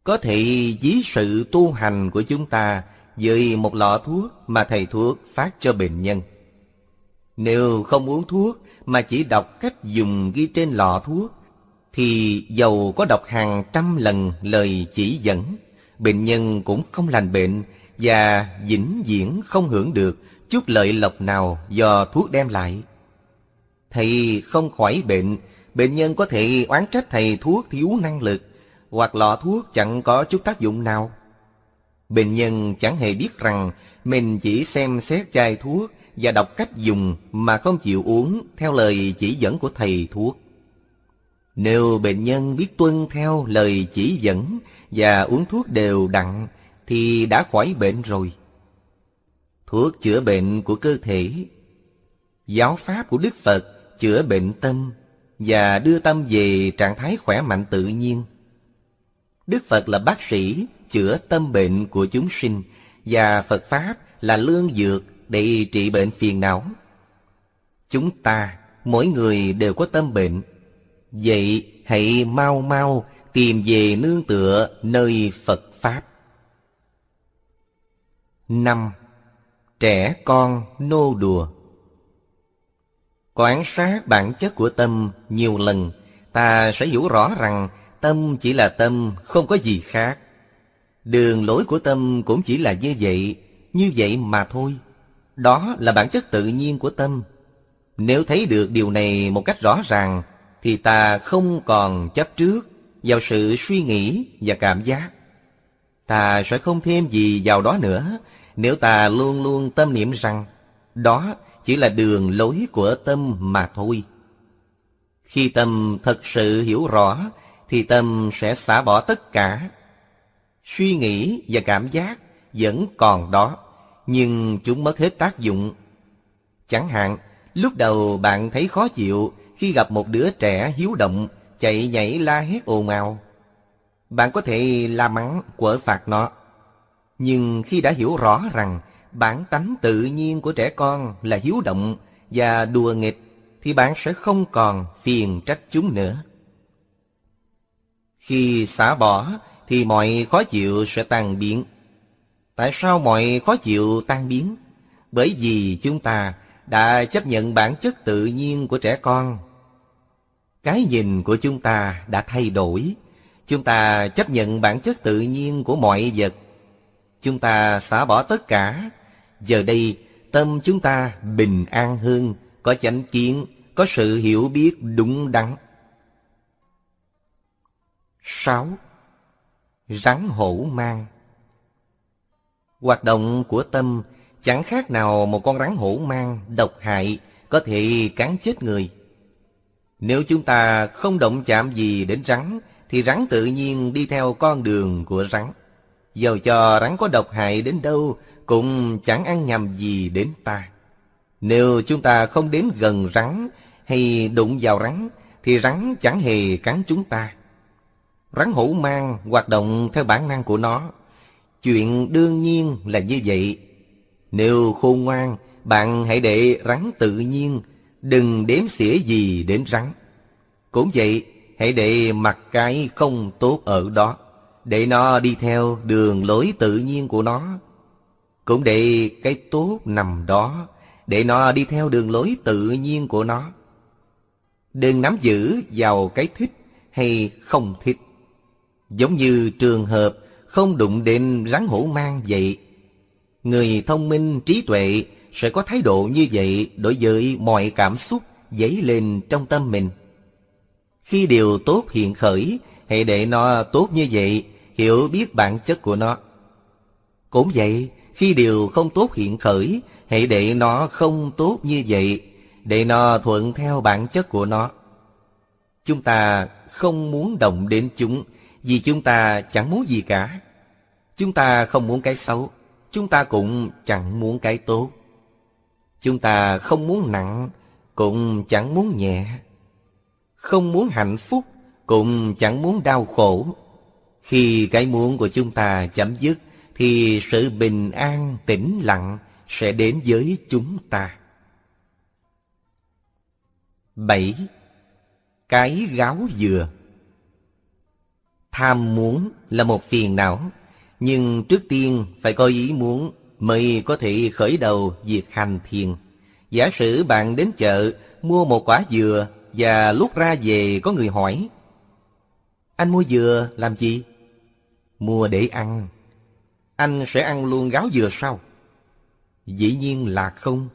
Có thể ví sự tu hành của chúng ta với một lọ thuốc mà thầy thuốc phát cho bệnh nhân. Nếu không uống thuốc mà chỉ đọc cách dùng ghi trên lọ thuốc thì dầu có đọc hàng trăm lần lời chỉ dẫn, bệnh nhân cũng không lành bệnh và vĩnh viễn không hưởng được chút lợi lộc nào do thuốc đem lại. Thầy không khỏi bệnh, bệnh nhân có thể oán trách thầy thuốc thiếu năng lực, hoặc lọ thuốc chẳng có chút tác dụng nào. Bệnh nhân chẳng hề biết rằng mình chỉ xem xét chai thuốc và đọc cách dùng mà không chịu uống theo lời chỉ dẫn của thầy thuốc. Nếu bệnh nhân biết tuân theo lời chỉ dẫn và uống thuốc đều đặn thì đã khỏi bệnh rồi. Thuốc chữa bệnh của cơ thể Giáo pháp của Đức Phật chữa bệnh tâm và đưa tâm về trạng thái khỏe mạnh tự nhiên. Đức Phật là bác sĩ chữa tâm bệnh của chúng sinh và Phật Pháp là lương dược để trị bệnh phiền não. Chúng ta, mỗi người đều có tâm bệnh. Vậy hãy mau mau tìm về nương tựa nơi Phật Pháp. năm Trẻ con nô đùa Quán sát bản chất của tâm nhiều lần, ta sẽ hiểu rõ rằng tâm chỉ là tâm, không có gì khác. Đường lối của tâm cũng chỉ là như vậy, như vậy mà thôi. Đó là bản chất tự nhiên của tâm. Nếu thấy được điều này một cách rõ ràng, thì ta không còn chấp trước vào sự suy nghĩ và cảm giác. Ta sẽ không thêm gì vào đó nữa nếu ta luôn luôn tâm niệm rằng đó chỉ là đường lối của tâm mà thôi. Khi tâm thật sự hiểu rõ thì tâm sẽ xả bỏ tất cả. Suy nghĩ và cảm giác vẫn còn đó, nhưng chúng mất hết tác dụng. Chẳng hạn, lúc đầu bạn thấy khó chịu khi gặp một đứa trẻ hiếu động, chạy nhảy la hét ồn ào. Bạn có thể la mắng, quở phạt nó. Nhưng khi đã hiểu rõ rằng bản tánh tự nhiên của trẻ con là hiếu động và đùa nghịch, thì bạn sẽ không còn phiền trách chúng nữa. Khi xả bỏ, thì mọi khó chịu sẽ tan biến. Tại sao mọi khó chịu tan biến? Bởi vì chúng ta đã chấp nhận bản chất tự nhiên của trẻ con cái nhìn của chúng ta đã thay đổi. Chúng ta chấp nhận bản chất tự nhiên của mọi vật. Chúng ta xả bỏ tất cả. Giờ đây, tâm chúng ta bình an hơn, có chánh kiến, có sự hiểu biết đúng đắn. 6. Rắn hổ mang Hoạt động của tâm chẳng khác nào một con rắn hổ mang độc hại có thể cắn chết người. Nếu chúng ta không động chạm gì đến rắn, thì rắn tự nhiên đi theo con đường của rắn. Dầu cho rắn có độc hại đến đâu, cũng chẳng ăn nhầm gì đến ta. Nếu chúng ta không đến gần rắn hay đụng vào rắn, thì rắn chẳng hề cắn chúng ta. Rắn hổ mang hoạt động theo bản năng của nó. Chuyện đương nhiên là như vậy. Nếu khôn ngoan, bạn hãy để rắn tự nhiên đừng đếm xỉa gì đến rắn. Cũng vậy, hãy để mặc cái không tốt ở đó, để nó đi theo đường lối tự nhiên của nó. Cũng để cái tốt nằm đó, để nó đi theo đường lối tự nhiên của nó. Đừng nắm giữ vào cái thích hay không thích. Giống như trường hợp không đụng đến rắn hổ mang vậy. Người thông minh trí tuệ sẽ có thái độ như vậy đối với mọi cảm xúc dấy lên trong tâm mình. Khi điều tốt hiện khởi, hãy để nó tốt như vậy, hiểu biết bản chất của nó. Cũng vậy, khi điều không tốt hiện khởi, hãy để nó không tốt như vậy, để nó thuận theo bản chất của nó. Chúng ta không muốn động đến chúng, vì chúng ta chẳng muốn gì cả. Chúng ta không muốn cái xấu, chúng ta cũng chẳng muốn cái tốt. Chúng ta không muốn nặng, cũng chẳng muốn nhẹ. Không muốn hạnh phúc, cũng chẳng muốn đau khổ. Khi cái muốn của chúng ta chấm dứt, thì sự bình an, tĩnh lặng sẽ đến với chúng ta. 7. Cái gáo dừa Tham muốn là một phiền não, nhưng trước tiên phải có ý muốn mới có thể khởi đầu việc hành thiền. Giả sử bạn đến chợ mua một quả dừa và lúc ra về có người hỏi Anh mua dừa làm gì? Mua để ăn. Anh sẽ ăn luôn gáo dừa sao? Dĩ nhiên là không.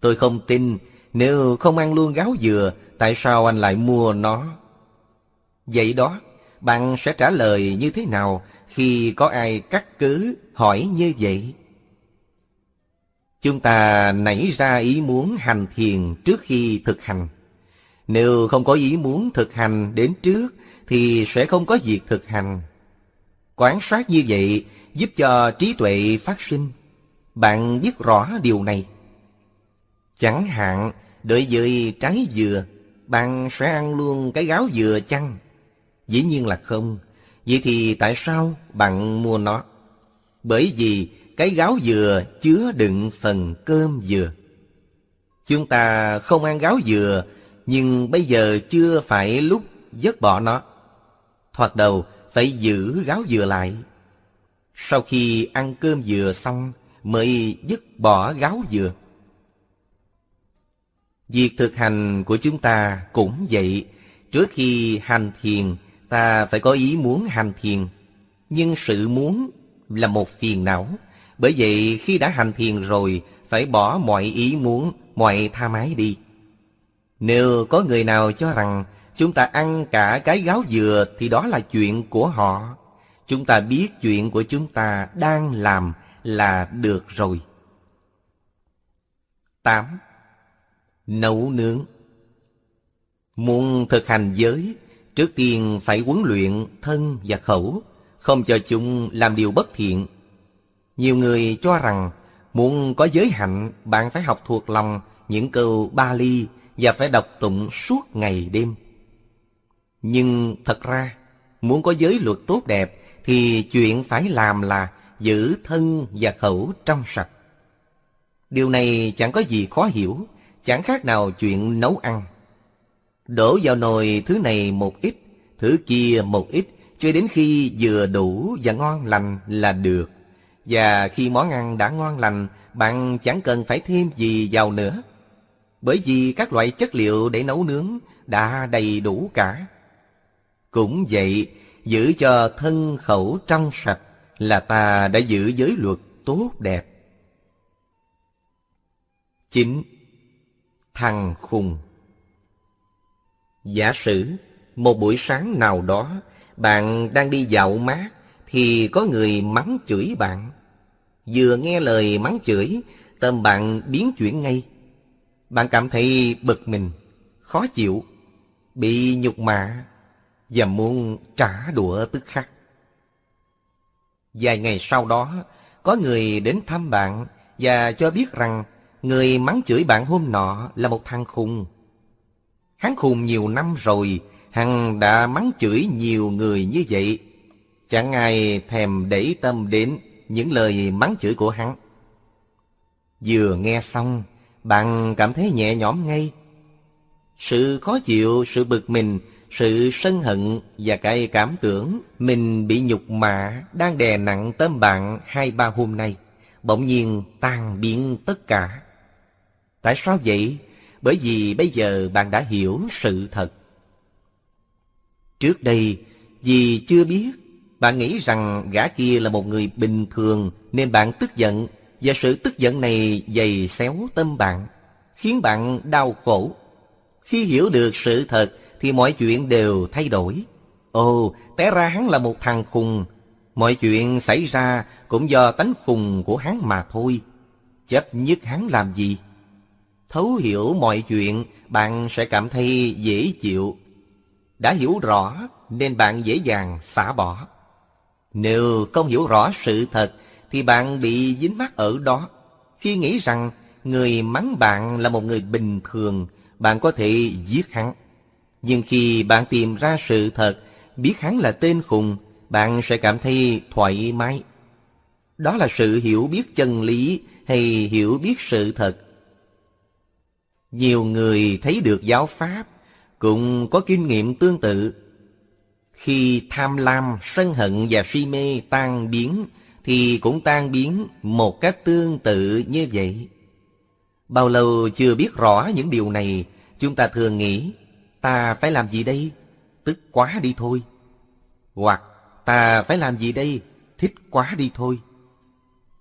Tôi không tin nếu không ăn luôn gáo dừa tại sao anh lại mua nó? Vậy đó, bạn sẽ trả lời như thế nào khi có ai cắt cứ hỏi như vậy? Chúng ta nảy ra ý muốn hành thiền trước khi thực hành. Nếu không có ý muốn thực hành đến trước thì sẽ không có việc thực hành. Quán sát như vậy giúp cho trí tuệ phát sinh. Bạn biết rõ điều này. Chẳng hạn, đợi với trái dừa, bạn sẽ ăn luôn cái gáo dừa chăng? Dĩ nhiên là không. Vậy thì tại sao bạn mua nó? Bởi vì cái gáo dừa chứa đựng phần cơm dừa. Chúng ta không ăn gáo dừa, nhưng bây giờ chưa phải lúc dứt bỏ nó. Thoạt đầu phải giữ gáo dừa lại. Sau khi ăn cơm dừa xong mới dứt bỏ gáo dừa. Việc thực hành của chúng ta cũng vậy. Trước khi hành thiền, ta phải có ý muốn hành thiền. Nhưng sự muốn là một phiền não bởi vậy khi đã hành thiền rồi, phải bỏ mọi ý muốn, mọi tha mái đi. Nếu có người nào cho rằng chúng ta ăn cả cái gáo dừa thì đó là chuyện của họ. Chúng ta biết chuyện của chúng ta đang làm là được rồi. 8. Nấu nướng Muốn thực hành giới, trước tiên phải huấn luyện thân và khẩu, không cho chúng làm điều bất thiện nhiều người cho rằng muốn có giới hạnh bạn phải học thuộc lòng những câu ba Bali và phải đọc tụng suốt ngày đêm. Nhưng thật ra, muốn có giới luật tốt đẹp thì chuyện phải làm là giữ thân và khẩu trong sạch. Điều này chẳng có gì khó hiểu, chẳng khác nào chuyện nấu ăn. Đổ vào nồi thứ này một ít, thứ kia một ít, cho đến khi vừa đủ và ngon lành là được. Và khi món ăn đã ngon lành, bạn chẳng cần phải thêm gì vào nữa. Bởi vì các loại chất liệu để nấu nướng đã đầy đủ cả. Cũng vậy, giữ cho thân khẩu trong sạch là ta đã giữ giới luật tốt đẹp. 9. Thằng khùng Giả sử, một buổi sáng nào đó, bạn đang đi dạo mát thì có người mắng chửi bạn. Vừa nghe lời mắng chửi, tâm bạn biến chuyển ngay. Bạn cảm thấy bực mình, khó chịu, bị nhục mạ và muốn trả đũa tức khắc. Vài ngày sau đó, có người đến thăm bạn và cho biết rằng người mắng chửi bạn hôm nọ là một thằng khùng. Hắn khùng nhiều năm rồi, hằng đã mắng chửi nhiều người như vậy Chẳng ai thèm để tâm đến những lời mắng chửi của hắn. Vừa nghe xong, bạn cảm thấy nhẹ nhõm ngay. Sự khó chịu, sự bực mình, sự sân hận và cái cảm tưởng mình bị nhục mạ đang đè nặng tâm bạn hai ba hôm nay, bỗng nhiên tan biến tất cả. Tại sao vậy? Bởi vì bây giờ bạn đã hiểu sự thật. Trước đây, vì chưa biết bạn nghĩ rằng gã kia là một người bình thường nên bạn tức giận và sự tức giận này dày xéo tâm bạn, khiến bạn đau khổ. Khi hiểu được sự thật thì mọi chuyện đều thay đổi. Ồ, té ra hắn là một thằng khùng. Mọi chuyện xảy ra cũng do tánh khùng của hắn mà thôi. Chấp nhất hắn làm gì? Thấu hiểu mọi chuyện, bạn sẽ cảm thấy dễ chịu. Đã hiểu rõ nên bạn dễ dàng xả bỏ. Nếu không hiểu rõ sự thật thì bạn bị dính mắc ở đó. Khi nghĩ rằng người mắng bạn là một người bình thường, bạn có thể giết hắn. Nhưng khi bạn tìm ra sự thật, biết hắn là tên khùng, bạn sẽ cảm thấy thoải mái. Đó là sự hiểu biết chân lý hay hiểu biết sự thật. Nhiều người thấy được giáo pháp cũng có kinh nghiệm tương tự. Khi tham lam, sân hận và si mê tan biến, thì cũng tan biến một cách tương tự như vậy. Bao lâu chưa biết rõ những điều này, chúng ta thường nghĩ, ta phải làm gì đây? Tức quá đi thôi. Hoặc ta phải làm gì đây? Thích quá đi thôi.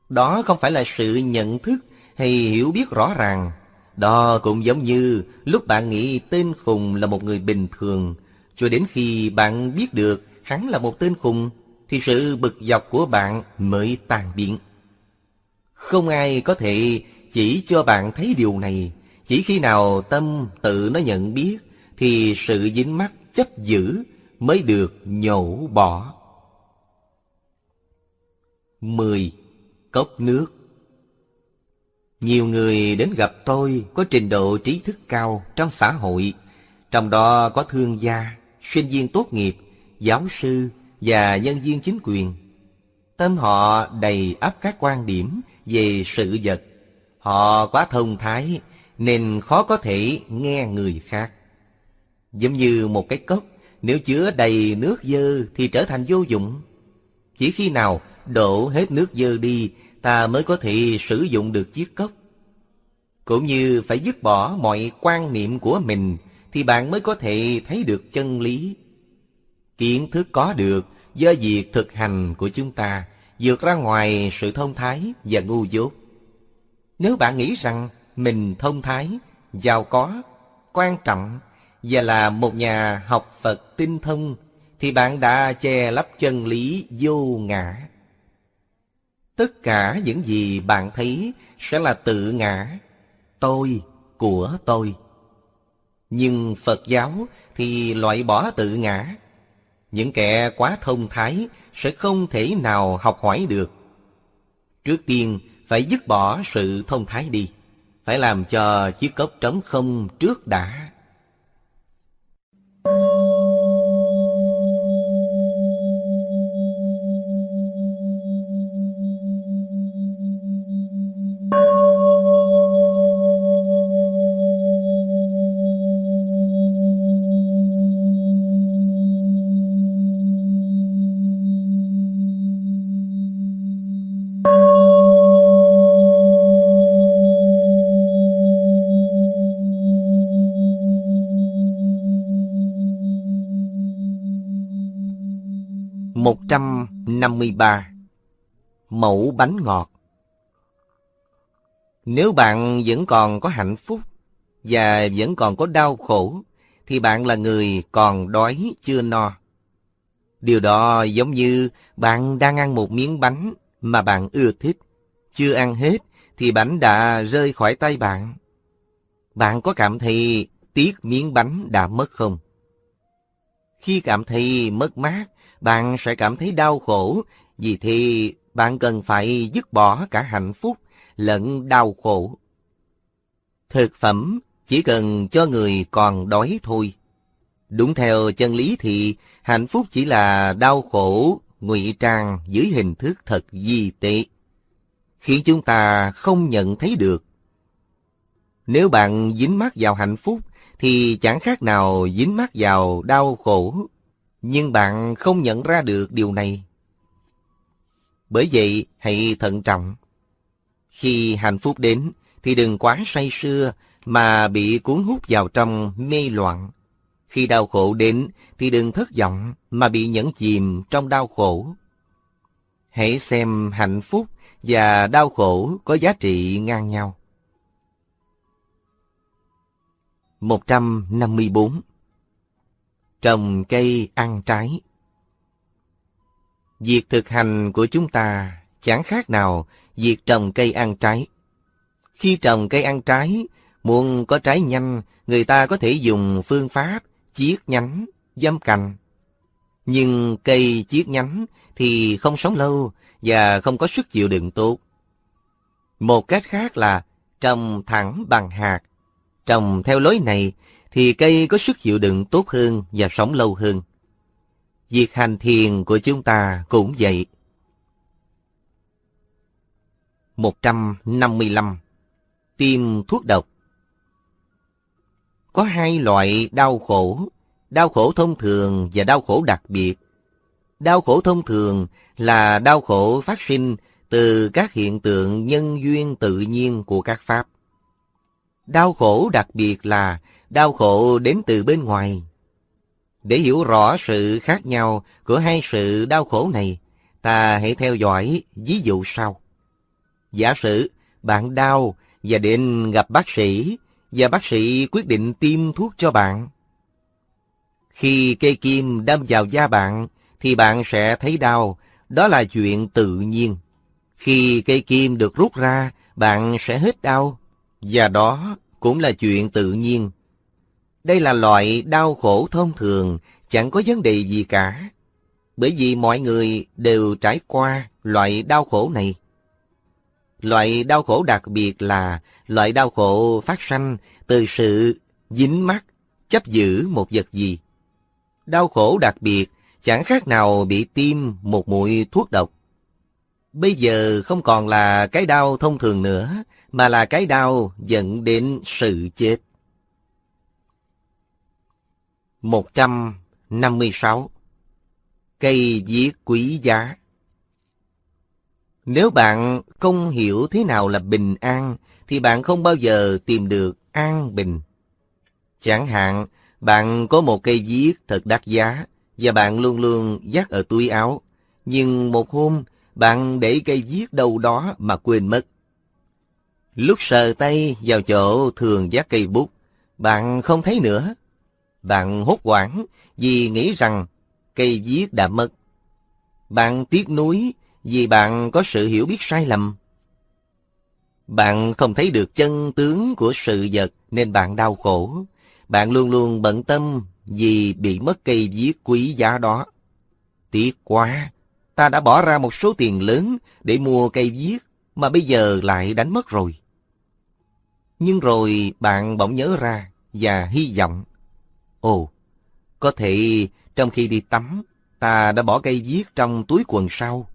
Đó không phải là sự nhận thức hay hiểu biết rõ ràng. Đó cũng giống như lúc bạn nghĩ tên khùng là một người bình thường, cho đến khi bạn biết được hắn là một tên khùng, thì sự bực dọc của bạn mới tàn biến. Không ai có thể chỉ cho bạn thấy điều này. Chỉ khi nào tâm tự nó nhận biết, thì sự dính mắc chấp giữ mới được nhổ bỏ. 10. Cốc nước Nhiều người đến gặp tôi có trình độ trí thức cao trong xã hội, trong đó có thương gia, sinh viên tốt nghiệp, giáo sư và nhân viên chính quyền. Tâm họ đầy ắp các quan điểm về sự vật. Họ quá thông thái nên khó có thể nghe người khác. Giống như một cái cốc, nếu chứa đầy nước dơ thì trở thành vô dụng. Chỉ khi nào đổ hết nước dơ đi, ta mới có thể sử dụng được chiếc cốc. Cũng như phải dứt bỏ mọi quan niệm của mình thì bạn mới có thể thấy được chân lý. Kiến thức có được do việc thực hành của chúng ta vượt ra ngoài sự thông thái và ngu dốt. Nếu bạn nghĩ rằng mình thông thái, giàu có, quan trọng và là một nhà học Phật tinh thông thì bạn đã che lấp chân lý vô ngã. Tất cả những gì bạn thấy sẽ là tự ngã, tôi, của tôi. Nhưng Phật giáo thì loại bỏ tự ngã. Những kẻ quá thông thái sẽ không thể nào học hỏi được. Trước tiên phải dứt bỏ sự thông thái đi. Phải làm cho chiếc cốc trống không trước đã. Thank you. 153 Mẫu bánh ngọt Nếu bạn vẫn còn có hạnh phúc và vẫn còn có đau khổ, thì bạn là người còn đói chưa no. Điều đó giống như bạn đang ăn một miếng bánh mà bạn ưa thích. Chưa ăn hết thì bánh đã rơi khỏi tay bạn. Bạn có cảm thấy tiếc miếng bánh đã mất không? Khi cảm thấy mất mát bạn sẽ cảm thấy đau khổ, vì thì bạn cần phải dứt bỏ cả hạnh phúc lẫn đau khổ. Thực phẩm chỉ cần cho người còn đói thôi. Đúng theo chân lý thì hạnh phúc chỉ là đau khổ ngụy trang dưới hình thức thật di tệ, khiến chúng ta không nhận thấy được. Nếu bạn dính mắt vào hạnh phúc thì chẳng khác nào dính mắt vào đau khổ nhưng bạn không nhận ra được điều này. Bởi vậy, hãy thận trọng. Khi hạnh phúc đến, thì đừng quá say sưa mà bị cuốn hút vào trong mê loạn. Khi đau khổ đến, thì đừng thất vọng mà bị nhẫn chìm trong đau khổ. Hãy xem hạnh phúc và đau khổ có giá trị ngang nhau. 154 trồng cây ăn trái. Việc thực hành của chúng ta chẳng khác nào việc trồng cây ăn trái. Khi trồng cây ăn trái, muốn có trái nhanh, người ta có thể dùng phương pháp chiết nhánh, dâm cành. Nhưng cây chiết nhánh thì không sống lâu và không có sức chịu đựng tốt. Một cách khác là trồng thẳng bằng hạt. Trồng theo lối này thì cây có sức chịu đựng tốt hơn và sống lâu hơn. Việc hành thiền của chúng ta cũng vậy. 155. Tiêm thuốc độc Có hai loại đau khổ, đau khổ thông thường và đau khổ đặc biệt. Đau khổ thông thường là đau khổ phát sinh từ các hiện tượng nhân duyên tự nhiên của các pháp. Đau khổ đặc biệt là đau khổ đến từ bên ngoài. Để hiểu rõ sự khác nhau của hai sự đau khổ này, ta hãy theo dõi ví dụ sau. Giả sử bạn đau và đến gặp bác sĩ, và bác sĩ quyết định tiêm thuốc cho bạn. Khi cây kim đâm vào da bạn, thì bạn sẽ thấy đau, đó là chuyện tự nhiên. Khi cây kim được rút ra, bạn sẽ hết đau, và đó cũng là chuyện tự nhiên. Đây là loại đau khổ thông thường, chẳng có vấn đề gì cả. Bởi vì mọi người đều trải qua loại đau khổ này. Loại đau khổ đặc biệt là loại đau khổ phát sanh từ sự dính mắt, chấp giữ một vật gì. Đau khổ đặc biệt chẳng khác nào bị tiêm một mũi thuốc độc. Bây giờ không còn là cái đau thông thường nữa, mà là cái đau dẫn đến sự chết. 156 Cây viết quý giá Nếu bạn không hiểu thế nào là bình an, thì bạn không bao giờ tìm được an bình. Chẳng hạn, bạn có một cây viết thật đắt giá, và bạn luôn luôn dắt ở túi áo. Nhưng một hôm, bạn để cây viết đâu đó mà quên mất. Lúc sờ tay vào chỗ thường dắt cây bút, bạn không thấy nữa bạn hốt hoảng vì nghĩ rằng cây viết đã mất. Bạn tiếc nuối vì bạn có sự hiểu biết sai lầm. Bạn không thấy được chân tướng của sự vật nên bạn đau khổ. Bạn luôn luôn bận tâm vì bị mất cây viết quý giá đó. Tiếc quá, ta đã bỏ ra một số tiền lớn để mua cây viết mà bây giờ lại đánh mất rồi. Nhưng rồi bạn bỗng nhớ ra và hy vọng. Ồ, có thể trong khi đi tắm, ta đã bỏ cây viết trong túi quần sau.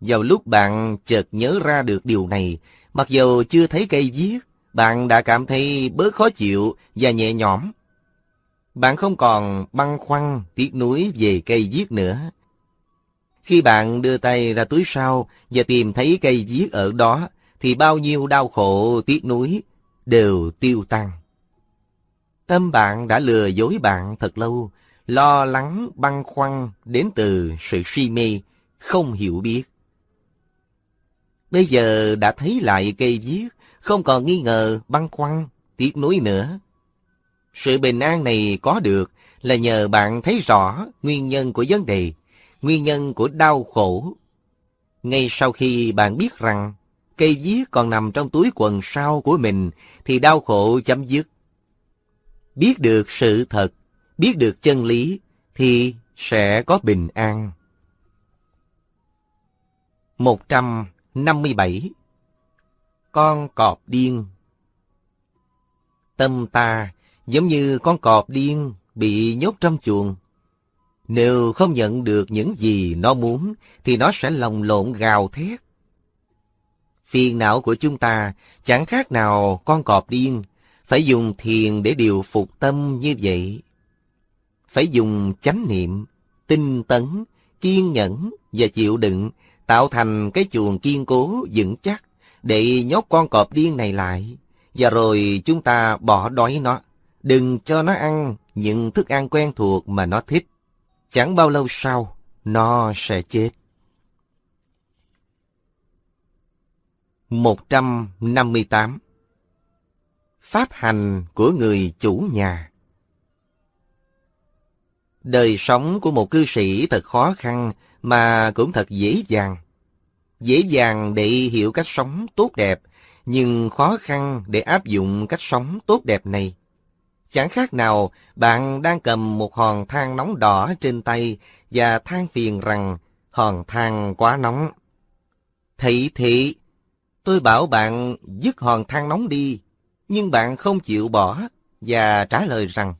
Vào lúc bạn chợt nhớ ra được điều này, mặc dù chưa thấy cây viết, bạn đã cảm thấy bớt khó chịu và nhẹ nhõm. Bạn không còn băn khoăn, tiếc nuối về cây viết nữa. Khi bạn đưa tay ra túi sau và tìm thấy cây viết ở đó, thì bao nhiêu đau khổ, tiếc nuối đều tiêu tan. Tâm bạn đã lừa dối bạn thật lâu, lo lắng băn khoăn đến từ sự suy mê, không hiểu biết. Bây giờ đã thấy lại cây viết, không còn nghi ngờ, băn khoăn, tiếc nuối nữa. Sự bình an này có được là nhờ bạn thấy rõ nguyên nhân của vấn đề, nguyên nhân của đau khổ. Ngay sau khi bạn biết rằng cây viết còn nằm trong túi quần sau của mình thì đau khổ chấm dứt biết được sự thật, biết được chân lý, thì sẽ có bình an. 157. Con cọp điên Tâm ta giống như con cọp điên bị nhốt trong chuồng. Nếu không nhận được những gì nó muốn, thì nó sẽ lồng lộn gào thét. Phiền não của chúng ta chẳng khác nào con cọp điên phải dùng thiền để điều phục tâm như vậy. Phải dùng chánh niệm, tinh tấn, kiên nhẫn và chịu đựng tạo thành cái chuồng kiên cố vững chắc để nhốt con cọp điên này lại. Và rồi chúng ta bỏ đói nó. Đừng cho nó ăn những thức ăn quen thuộc mà nó thích. Chẳng bao lâu sau, nó sẽ chết. 158 pháp hành của người chủ nhà. Đời sống của một cư sĩ thật khó khăn mà cũng thật dễ dàng. Dễ dàng để hiểu cách sống tốt đẹp, nhưng khó khăn để áp dụng cách sống tốt đẹp này. Chẳng khác nào bạn đang cầm một hòn than nóng đỏ trên tay và than phiền rằng hòn than quá nóng. Thị thị, tôi bảo bạn dứt hòn than nóng đi nhưng bạn không chịu bỏ và trả lời rằng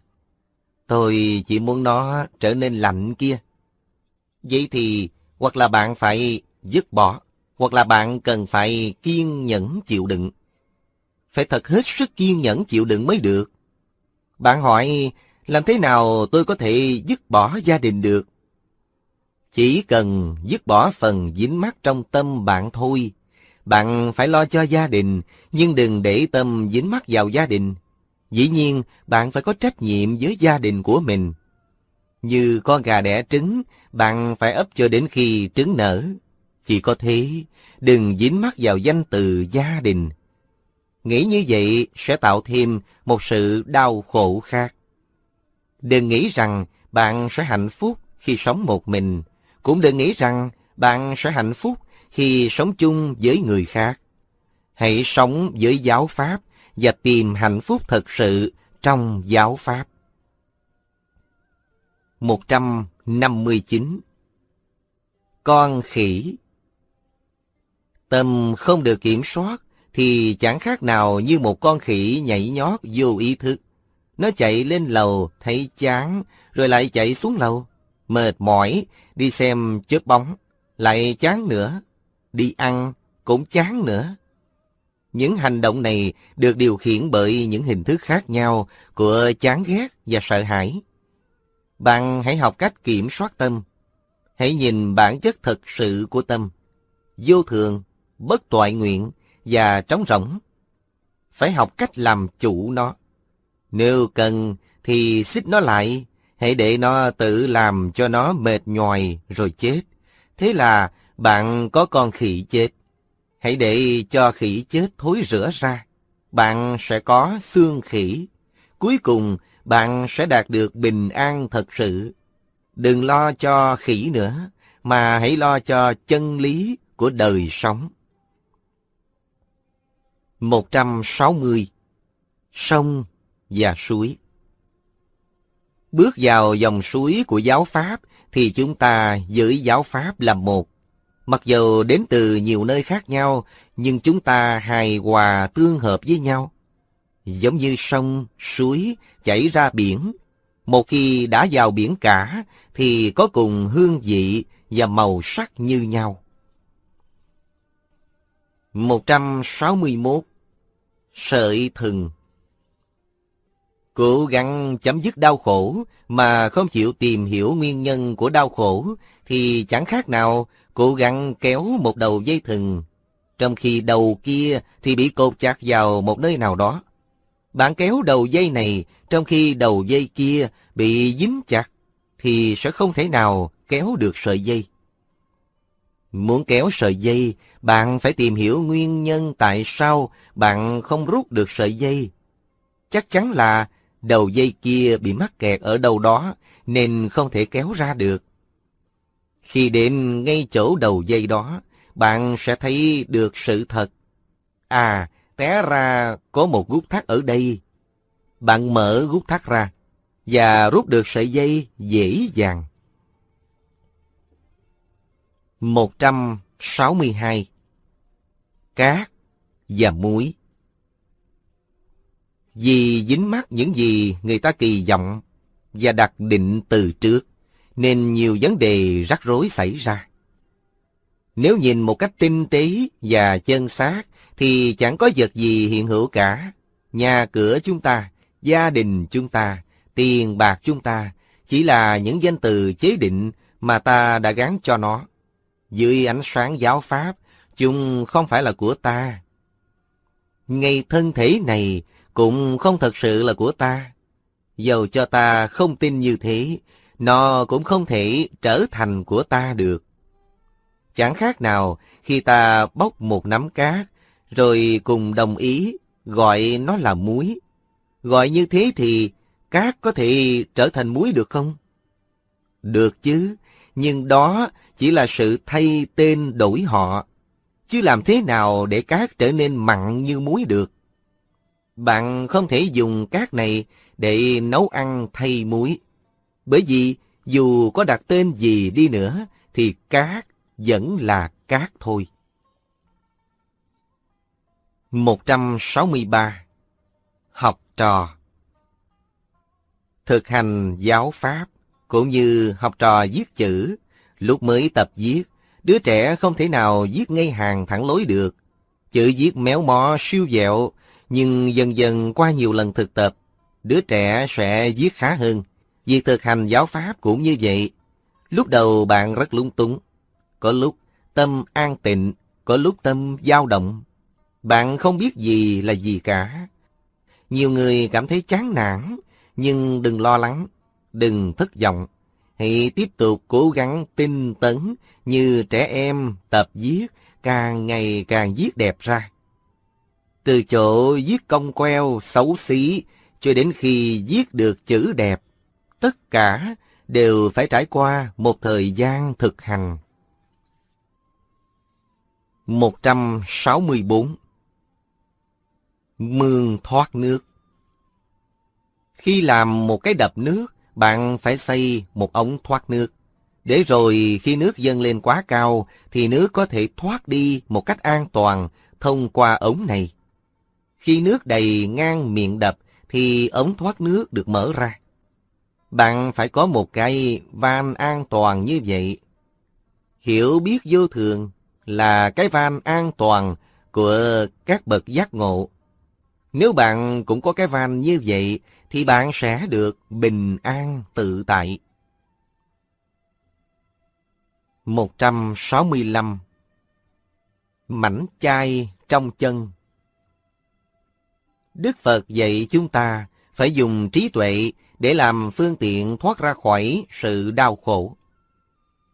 Tôi chỉ muốn nó trở nên lạnh kia. Vậy thì hoặc là bạn phải dứt bỏ, hoặc là bạn cần phải kiên nhẫn chịu đựng. Phải thật hết sức kiên nhẫn chịu đựng mới được. Bạn hỏi làm thế nào tôi có thể dứt bỏ gia đình được? Chỉ cần dứt bỏ phần dính mắc trong tâm bạn thôi bạn phải lo cho gia đình, nhưng đừng để tâm dính mắt vào gia đình. Dĩ nhiên, bạn phải có trách nhiệm với gia đình của mình. Như con gà đẻ trứng, bạn phải ấp cho đến khi trứng nở. Chỉ có thế, đừng dính mắt vào danh từ gia đình. Nghĩ như vậy sẽ tạo thêm một sự đau khổ khác. Đừng nghĩ rằng bạn sẽ hạnh phúc khi sống một mình. Cũng đừng nghĩ rằng bạn sẽ hạnh phúc khi sống chung với người khác. Hãy sống với giáo Pháp và tìm hạnh phúc thật sự trong giáo Pháp. 159 Con khỉ Tâm không được kiểm soát thì chẳng khác nào như một con khỉ nhảy nhót vô ý thức. Nó chạy lên lầu thấy chán, rồi lại chạy xuống lầu. Mệt mỏi, đi xem chớp bóng, lại chán nữa, đi ăn cũng chán nữa. Những hành động này được điều khiển bởi những hình thức khác nhau của chán ghét và sợ hãi. Bạn hãy học cách kiểm soát tâm. Hãy nhìn bản chất thật sự của tâm. Vô thường, bất toại nguyện và trống rỗng. Phải học cách làm chủ nó. Nếu cần thì xích nó lại, hãy để nó tự làm cho nó mệt nhòi rồi chết. Thế là bạn có con khỉ chết. Hãy để cho khỉ chết thối rửa ra. Bạn sẽ có xương khỉ. Cuối cùng, bạn sẽ đạt được bình an thật sự. Đừng lo cho khỉ nữa, mà hãy lo cho chân lý của đời sống. 160. Sông và suối Bước vào dòng suối của giáo Pháp thì chúng ta giữ giáo Pháp là một. Mặc dù đến từ nhiều nơi khác nhau, nhưng chúng ta hài hòa tương hợp với nhau. Giống như sông, suối chảy ra biển. Một khi đã vào biển cả, thì có cùng hương vị và màu sắc như nhau. 161. Sợi thừng Cố gắng chấm dứt đau khổ mà không chịu tìm hiểu nguyên nhân của đau khổ thì chẳng khác nào cố gắng kéo một đầu dây thừng, trong khi đầu kia thì bị cột chặt vào một nơi nào đó. Bạn kéo đầu dây này, trong khi đầu dây kia bị dính chặt, thì sẽ không thể nào kéo được sợi dây. Muốn kéo sợi dây, bạn phải tìm hiểu nguyên nhân tại sao bạn không rút được sợi dây. Chắc chắn là đầu dây kia bị mắc kẹt ở đâu đó nên không thể kéo ra được. Khi đến ngay chỗ đầu dây đó, bạn sẽ thấy được sự thật. À, té ra có một gút thắt ở đây. Bạn mở gút thắt ra và rút được sợi dây dễ dàng. 162 Cát và muối Vì dính mắt những gì người ta kỳ vọng và đặt định từ trước nên nhiều vấn đề rắc rối xảy ra. Nếu nhìn một cách tinh tế và chân xác thì chẳng có vật gì hiện hữu cả. Nhà cửa chúng ta, gia đình chúng ta, tiền bạc chúng ta chỉ là những danh từ chế định mà ta đã gắn cho nó. Dưới ánh sáng giáo pháp, chúng không phải là của ta. Ngay thân thể này cũng không thật sự là của ta. Dầu cho ta không tin như thế, nó cũng không thể trở thành của ta được. Chẳng khác nào khi ta bóc một nắm cát, rồi cùng đồng ý gọi nó là muối. Gọi như thế thì cát có thể trở thành muối được không? Được chứ, nhưng đó chỉ là sự thay tên đổi họ. Chứ làm thế nào để cát trở nên mặn như muối được? Bạn không thể dùng cát này để nấu ăn thay muối. Bởi vì dù có đặt tên gì đi nữa thì cát vẫn là cát thôi. 163. Học trò Thực hành giáo pháp cũng như học trò viết chữ, lúc mới tập viết, đứa trẻ không thể nào viết ngay hàng thẳng lối được. Chữ viết méo mó siêu dẹo, nhưng dần dần qua nhiều lần thực tập, đứa trẻ sẽ viết khá hơn. Việc thực hành giáo pháp cũng như vậy. Lúc đầu bạn rất lung túng. Có lúc tâm an tịnh, có lúc tâm dao động. Bạn không biết gì là gì cả. Nhiều người cảm thấy chán nản, nhưng đừng lo lắng, đừng thất vọng. Hãy tiếp tục cố gắng tinh tấn như trẻ em tập viết, càng ngày càng viết đẹp ra. Từ chỗ viết cong queo, xấu xí, cho đến khi viết được chữ đẹp, tất cả đều phải trải qua một thời gian thực hành. 164 Mương thoát nước Khi làm một cái đập nước, bạn phải xây một ống thoát nước. Để rồi khi nước dâng lên quá cao, thì nước có thể thoát đi một cách an toàn thông qua ống này. Khi nước đầy ngang miệng đập, thì ống thoát nước được mở ra. Bạn phải có một cái van an toàn như vậy. Hiểu biết vô thường là cái van an toàn của các bậc giác ngộ. Nếu bạn cũng có cái van như vậy, thì bạn sẽ được bình an tự tại. 165 Mảnh chai trong chân Đức Phật dạy chúng ta phải dùng trí tuệ để làm phương tiện thoát ra khỏi sự đau khổ.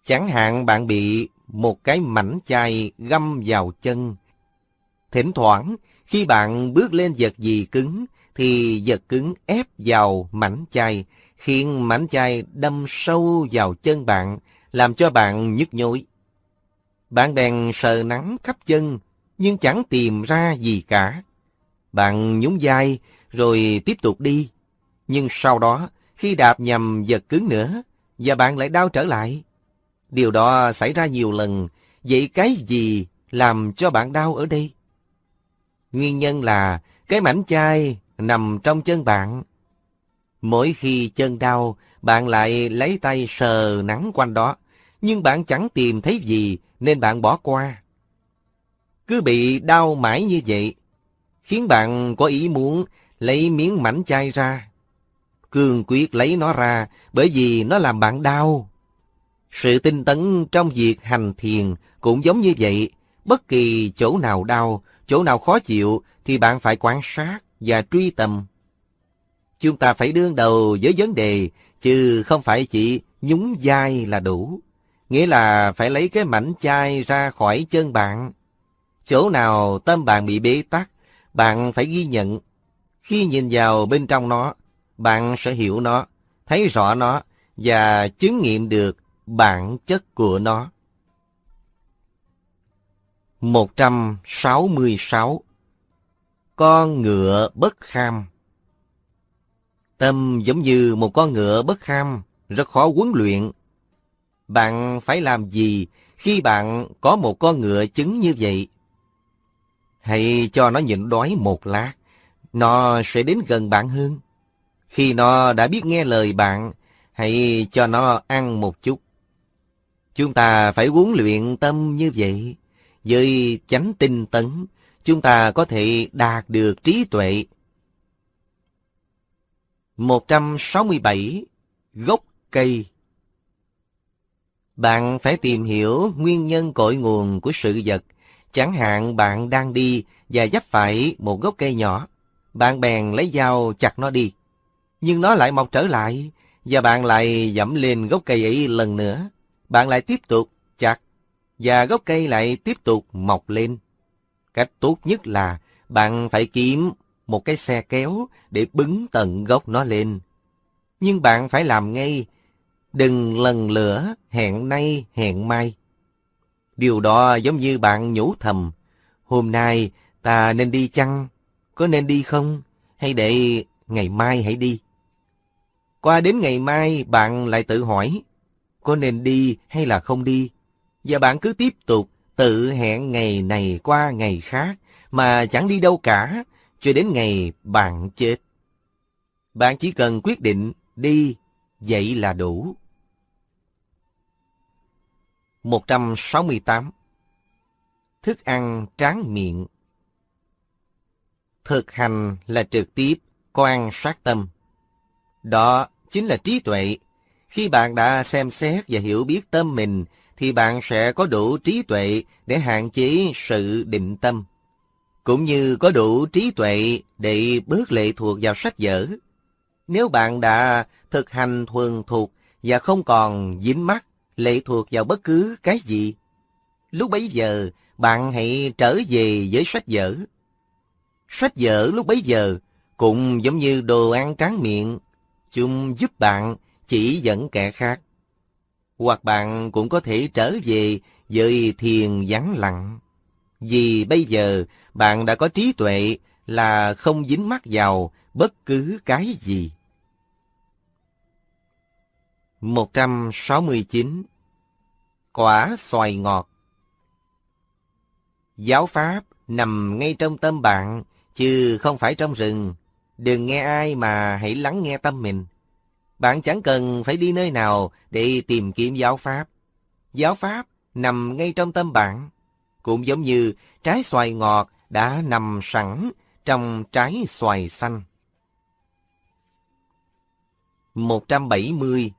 Chẳng hạn bạn bị một cái mảnh chai găm vào chân. Thỉnh thoảng, khi bạn bước lên vật gì cứng, thì vật cứng ép vào mảnh chai, khiến mảnh chai đâm sâu vào chân bạn, làm cho bạn nhức nhối. Bạn bèn sờ nắng khắp chân, nhưng chẳng tìm ra gì cả. Bạn nhún vai, rồi tiếp tục đi. Nhưng sau đó, khi đạp nhầm vật cứng nữa, và bạn lại đau trở lại. Điều đó xảy ra nhiều lần, vậy cái gì làm cho bạn đau ở đây? Nguyên nhân là cái mảnh chai nằm trong chân bạn. Mỗi khi chân đau, bạn lại lấy tay sờ nắng quanh đó, nhưng bạn chẳng tìm thấy gì nên bạn bỏ qua. Cứ bị đau mãi như vậy, khiến bạn có ý muốn lấy miếng mảnh chai ra cương quyết lấy nó ra bởi vì nó làm bạn đau. Sự tinh tấn trong việc hành thiền cũng giống như vậy. Bất kỳ chỗ nào đau, chỗ nào khó chịu thì bạn phải quan sát và truy tầm. Chúng ta phải đương đầu với vấn đề, chứ không phải chỉ nhúng vai là đủ. Nghĩa là phải lấy cái mảnh chai ra khỏi chân bạn. Chỗ nào tâm bạn bị bế tắc, bạn phải ghi nhận. Khi nhìn vào bên trong nó, bạn sẽ hiểu nó, thấy rõ nó và chứng nghiệm được bản chất của nó. 166. Con ngựa bất kham Tâm giống như một con ngựa bất kham, rất khó huấn luyện. Bạn phải làm gì khi bạn có một con ngựa chứng như vậy? Hãy cho nó nhịn đói một lát, nó sẽ đến gần bạn hơn. Khi nó đã biết nghe lời bạn, hãy cho nó ăn một chút. Chúng ta phải huấn luyện tâm như vậy. Với chánh tinh tấn, chúng ta có thể đạt được trí tuệ. 167. Gốc cây Bạn phải tìm hiểu nguyên nhân cội nguồn của sự vật. Chẳng hạn bạn đang đi và dắp phải một gốc cây nhỏ. Bạn bèn lấy dao chặt nó đi nhưng nó lại mọc trở lại, và bạn lại dẫm lên gốc cây ấy lần nữa. Bạn lại tiếp tục chặt, và gốc cây lại tiếp tục mọc lên. Cách tốt nhất là bạn phải kiếm một cái xe kéo để bứng tận gốc nó lên. Nhưng bạn phải làm ngay, đừng lần lửa hẹn nay hẹn mai. Điều đó giống như bạn nhủ thầm, hôm nay ta nên đi chăng, có nên đi không, hay để ngày mai hãy đi. Qua đến ngày mai bạn lại tự hỏi có nên đi hay là không đi. Và bạn cứ tiếp tục tự hẹn ngày này qua ngày khác mà chẳng đi đâu cả cho đến ngày bạn chết. Bạn chỉ cần quyết định đi, vậy là đủ. 168. Thức ăn tráng miệng Thực hành là trực tiếp quan sát tâm. Đó chính là trí tuệ. Khi bạn đã xem xét và hiểu biết tâm mình, thì bạn sẽ có đủ trí tuệ để hạn chế sự định tâm, cũng như có đủ trí tuệ để bớt lệ thuộc vào sách vở. Nếu bạn đã thực hành thuần thuộc và không còn dính mắc lệ thuộc vào bất cứ cái gì, lúc bấy giờ bạn hãy trở về với sách vở. Sách vở lúc bấy giờ cũng giống như đồ ăn tráng miệng chung giúp bạn chỉ dẫn kẻ khác. Hoặc bạn cũng có thể trở về với thiền vắng lặng. Vì bây giờ bạn đã có trí tuệ là không dính mắc vào bất cứ cái gì. 169 Quả xoài ngọt Giáo Pháp nằm ngay trong tâm bạn, chứ không phải trong rừng. Đừng nghe ai mà hãy lắng nghe tâm mình. Bạn chẳng cần phải đi nơi nào để tìm kiếm giáo pháp. Giáo pháp nằm ngay trong tâm bạn. Cũng giống như trái xoài ngọt đã nằm sẵn trong trái xoài xanh. 170.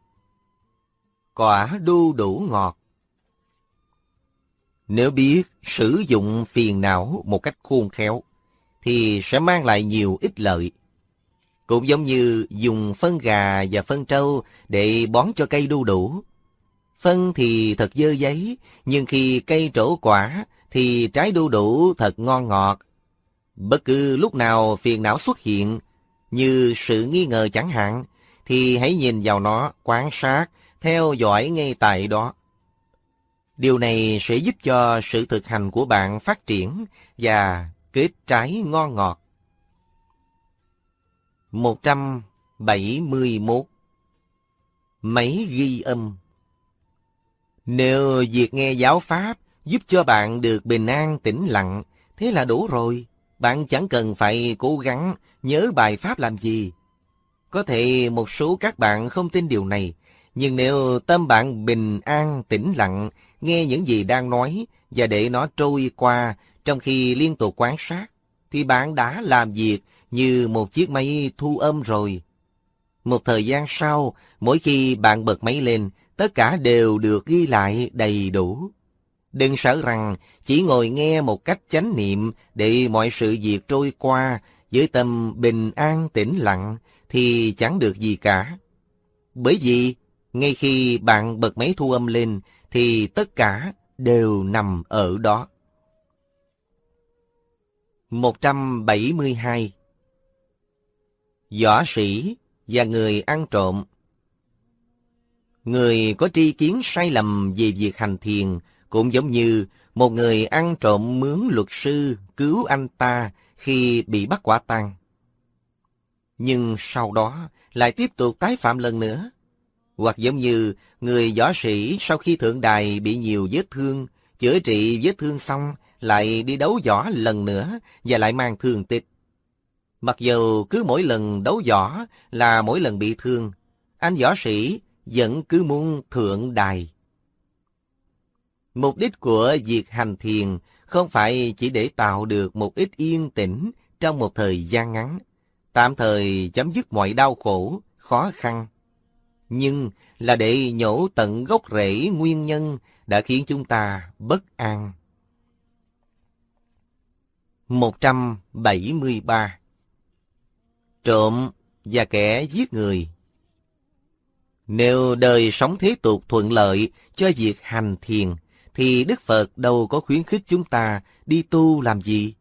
Quả đu đủ ngọt Nếu biết sử dụng phiền não một cách khôn khéo, thì sẽ mang lại nhiều ích lợi cũng giống như dùng phân gà và phân trâu để bón cho cây đu đủ. Phân thì thật dơ giấy, nhưng khi cây trổ quả thì trái đu đủ thật ngon ngọt. Bất cứ lúc nào phiền não xuất hiện, như sự nghi ngờ chẳng hạn, thì hãy nhìn vào nó, quan sát, theo dõi ngay tại đó. Điều này sẽ giúp cho sự thực hành của bạn phát triển và kết trái ngon ngọt. 171 Máy ghi âm Nếu việc nghe giáo pháp giúp cho bạn được bình an tĩnh lặng, thế là đủ rồi. Bạn chẳng cần phải cố gắng nhớ bài pháp làm gì. Có thể một số các bạn không tin điều này, nhưng nếu tâm bạn bình an tĩnh lặng, nghe những gì đang nói và để nó trôi qua trong khi liên tục quan sát, thì bạn đã làm việc như một chiếc máy thu âm rồi. Một thời gian sau, mỗi khi bạn bật máy lên, tất cả đều được ghi lại đầy đủ. Đừng sợ rằng chỉ ngồi nghe một cách chánh niệm để mọi sự việc trôi qua với tâm bình an tĩnh lặng thì chẳng được gì cả. Bởi vì, ngay khi bạn bật máy thu âm lên thì tất cả đều nằm ở đó. 172 võ sĩ và người ăn trộm. Người có tri kiến sai lầm về việc hành thiền cũng giống như một người ăn trộm mướn luật sư cứu anh ta khi bị bắt quả tang. Nhưng sau đó lại tiếp tục tái phạm lần nữa. Hoặc giống như người võ sĩ sau khi thượng đài bị nhiều vết thương, chữa trị vết thương xong lại đi đấu võ lần nữa và lại mang thương tích. Mặc dù cứ mỗi lần đấu võ là mỗi lần bị thương, anh võ sĩ vẫn cứ muốn thượng đài. Mục đích của việc hành thiền không phải chỉ để tạo được một ít yên tĩnh trong một thời gian ngắn, tạm thời chấm dứt mọi đau khổ, khó khăn, nhưng là để nhổ tận gốc rễ nguyên nhân đã khiến chúng ta bất an. 173 trộm và kẻ giết người. Nếu đời sống thế tục thuận lợi cho việc hành thiền, thì Đức Phật đâu có khuyến khích chúng ta đi tu làm gì?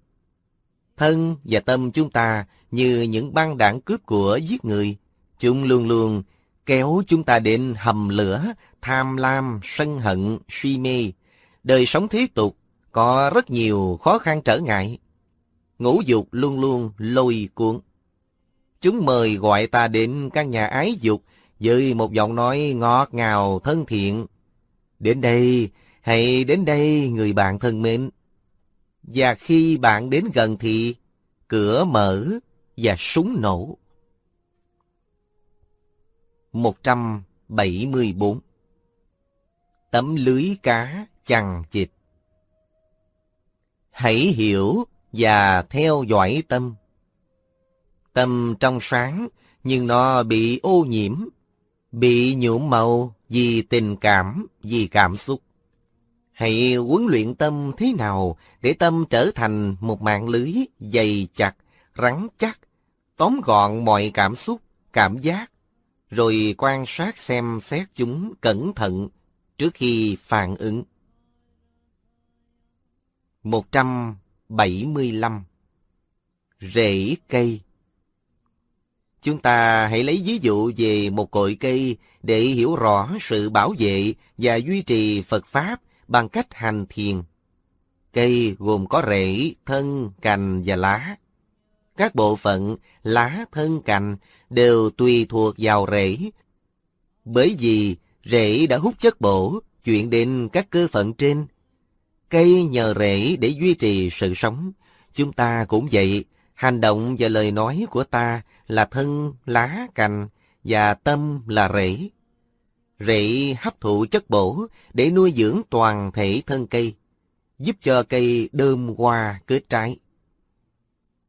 Thân và tâm chúng ta như những băng đảng cướp của giết người, chúng luôn luôn kéo chúng ta đến hầm lửa, tham lam, sân hận, suy mê. Đời sống thế tục có rất nhiều khó khăn trở ngại. Ngũ dục luôn luôn lôi cuốn. Chúng mời gọi ta đến căn nhà ái dục với một giọng nói ngọt ngào thân thiện. Đến đây, hãy đến đây người bạn thân mến. Và khi bạn đến gần thì cửa mở và súng nổ. 174 Tấm lưới cá chằng chịt Hãy hiểu và theo dõi tâm. Tâm trong sáng, nhưng nó bị ô nhiễm, bị nhuộm màu vì tình cảm, vì cảm xúc. Hãy huấn luyện tâm thế nào để tâm trở thành một mạng lưới dày chặt, rắn chắc, tóm gọn mọi cảm xúc, cảm giác, rồi quan sát xem xét chúng cẩn thận trước khi phản ứng. 175 Rễ cây Chúng ta hãy lấy ví dụ về một cội cây để hiểu rõ sự bảo vệ và duy trì Phật Pháp bằng cách hành thiền. Cây gồm có rễ, thân, cành và lá. Các bộ phận lá, thân, cành đều tùy thuộc vào rễ. Bởi vì rễ đã hút chất bổ, chuyển đến các cơ phận trên. Cây nhờ rễ để duy trì sự sống. Chúng ta cũng vậy, Hành động và lời nói của ta là thân, lá, cành và tâm là rễ. Rễ hấp thụ chất bổ để nuôi dưỡng toàn thể thân cây, giúp cho cây đơm hoa kết trái.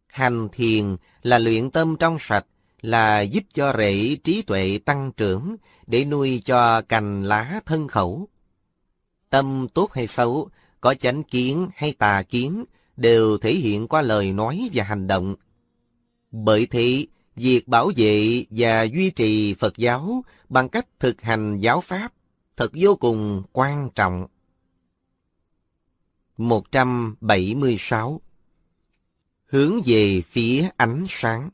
Hành thiền là luyện tâm trong sạch, là giúp cho rễ trí tuệ tăng trưởng để nuôi cho cành lá thân khẩu. Tâm tốt hay xấu, có chánh kiến hay tà kiến đều thể hiện qua lời nói và hành động. Bởi thế, việc bảo vệ và duy trì Phật giáo bằng cách thực hành giáo pháp thật vô cùng quan trọng. 176 Hướng về phía ánh sáng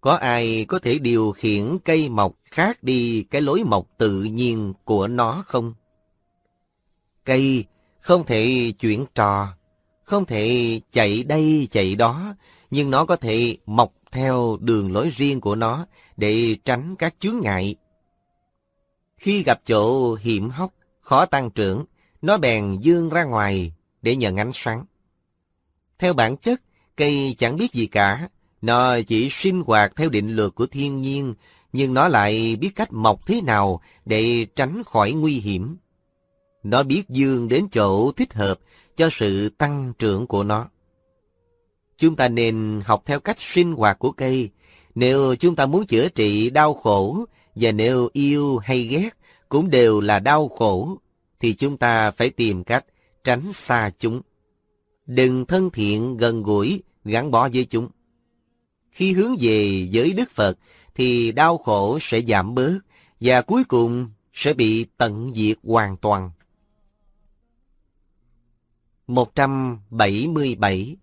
Có ai có thể điều khiển cây mọc khác đi cái lối mọc tự nhiên của nó không? Cây không thể chuyển trò, không thể chạy đây chạy đó, nhưng nó có thể mọc theo đường lối riêng của nó để tránh các chướng ngại. Khi gặp chỗ hiểm hóc, khó tăng trưởng, nó bèn dương ra ngoài để nhận ánh sáng. Theo bản chất, cây chẳng biết gì cả, nó chỉ sinh hoạt theo định luật của thiên nhiên, nhưng nó lại biết cách mọc thế nào để tránh khỏi nguy hiểm. Nó biết dương đến chỗ thích hợp cho sự tăng trưởng của nó. Chúng ta nên học theo cách sinh hoạt của cây. Nếu chúng ta muốn chữa trị đau khổ, và nếu yêu hay ghét cũng đều là đau khổ, thì chúng ta phải tìm cách tránh xa chúng. Đừng thân thiện gần gũi, gắn bó với chúng. Khi hướng về với Đức Phật, thì đau khổ sẽ giảm bớt, và cuối cùng sẽ bị tận diệt hoàn toàn. 177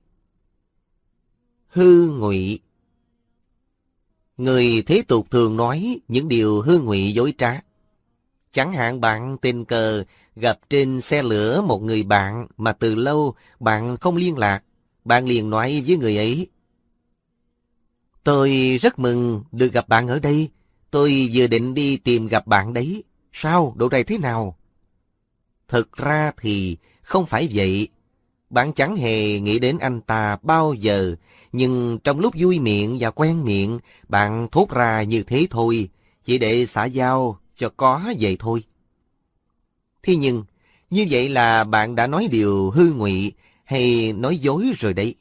Hư ngụy Người thế tục thường nói những điều hư ngụy dối trá. Chẳng hạn bạn tình cờ gặp trên xe lửa một người bạn mà từ lâu bạn không liên lạc, bạn liền nói với người ấy. Tôi rất mừng được gặp bạn ở đây, tôi vừa định đi tìm gặp bạn đấy. Sao, độ này thế nào? Thực ra thì không phải vậy. Bạn chẳng hề nghĩ đến anh ta bao giờ, nhưng trong lúc vui miệng và quen miệng, bạn thốt ra như thế thôi, chỉ để xả giao cho có vậy thôi. Thế nhưng, như vậy là bạn đã nói điều hư ngụy hay nói dối rồi đấy.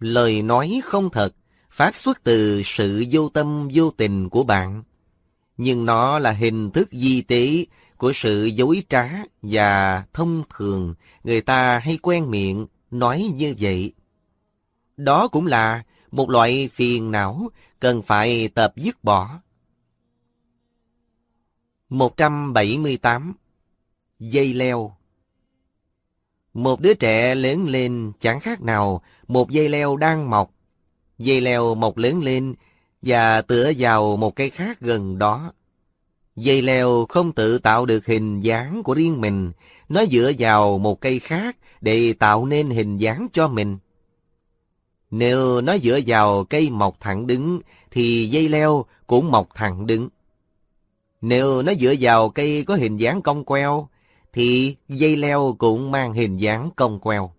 Lời nói không thật phát xuất từ sự vô tâm vô tình của bạn, nhưng nó là hình thức di tế của sự dối trá và thông thường người ta hay quen miệng nói như vậy. Đó cũng là một loại phiền não cần phải tập dứt bỏ. 178. Dây leo Một đứa trẻ lớn lên chẳng khác nào một dây leo đang mọc. Dây leo mọc lớn lên và tựa vào một cây khác gần đó. Dây leo không tự tạo được hình dáng của riêng mình, nó dựa vào một cây khác để tạo nên hình dáng cho mình. Nếu nó dựa vào cây mọc thẳng đứng, thì dây leo cũng mọc thẳng đứng. Nếu nó dựa vào cây có hình dáng cong queo, thì dây leo cũng mang hình dáng cong queo.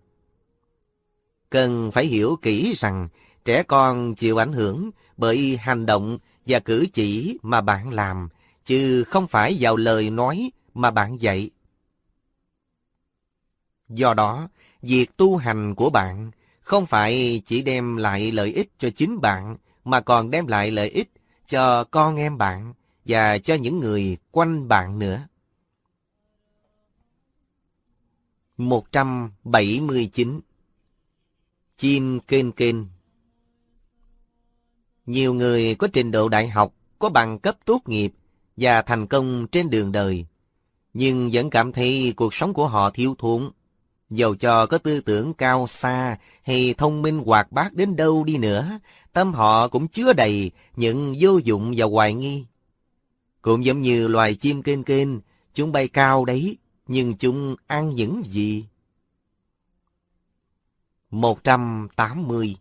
Cần phải hiểu kỹ rằng trẻ con chịu ảnh hưởng bởi hành động và cử chỉ mà bạn làm, chứ không phải vào lời nói mà bạn dạy. Do đó, việc tu hành của bạn không phải chỉ đem lại lợi ích cho chính bạn, mà còn đem lại lợi ích cho con em bạn và cho những người quanh bạn nữa. 179 Chim kênh kênh Nhiều người có trình độ đại học, có bằng cấp tốt nghiệp, và thành công trên đường đời, nhưng vẫn cảm thấy cuộc sống của họ thiếu thốn. Dầu cho có tư tưởng cao xa hay thông minh hoạt bát đến đâu đi nữa, tâm họ cũng chứa đầy những vô dụng và hoài nghi. Cũng giống như loài chim kênh kênh, chúng bay cao đấy, nhưng chúng ăn những gì? 180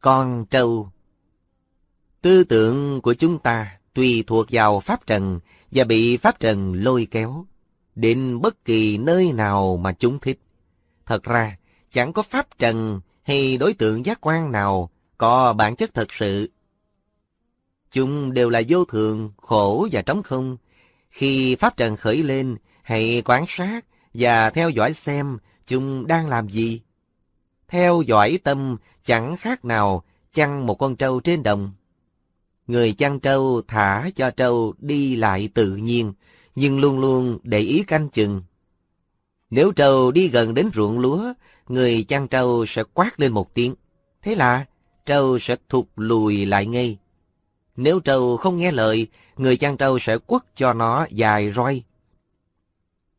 Con trâu Tư tưởng của chúng ta tùy thuộc vào pháp trần và bị pháp trần lôi kéo đến bất kỳ nơi nào mà chúng thích. Thật ra, chẳng có pháp trần hay đối tượng giác quan nào có bản chất thật sự. Chúng đều là vô thường, khổ và trống không. Khi pháp trần khởi lên, hãy quan sát và theo dõi xem chúng đang làm gì. Theo dõi tâm chẳng khác nào chăn một con trâu trên đồng người chăn trâu thả cho trâu đi lại tự nhiên, nhưng luôn luôn để ý canh chừng. Nếu trâu đi gần đến ruộng lúa, người chăn trâu sẽ quát lên một tiếng. Thế là trâu sẽ thụt lùi lại ngay. Nếu trâu không nghe lời, người chăn trâu sẽ quất cho nó dài roi.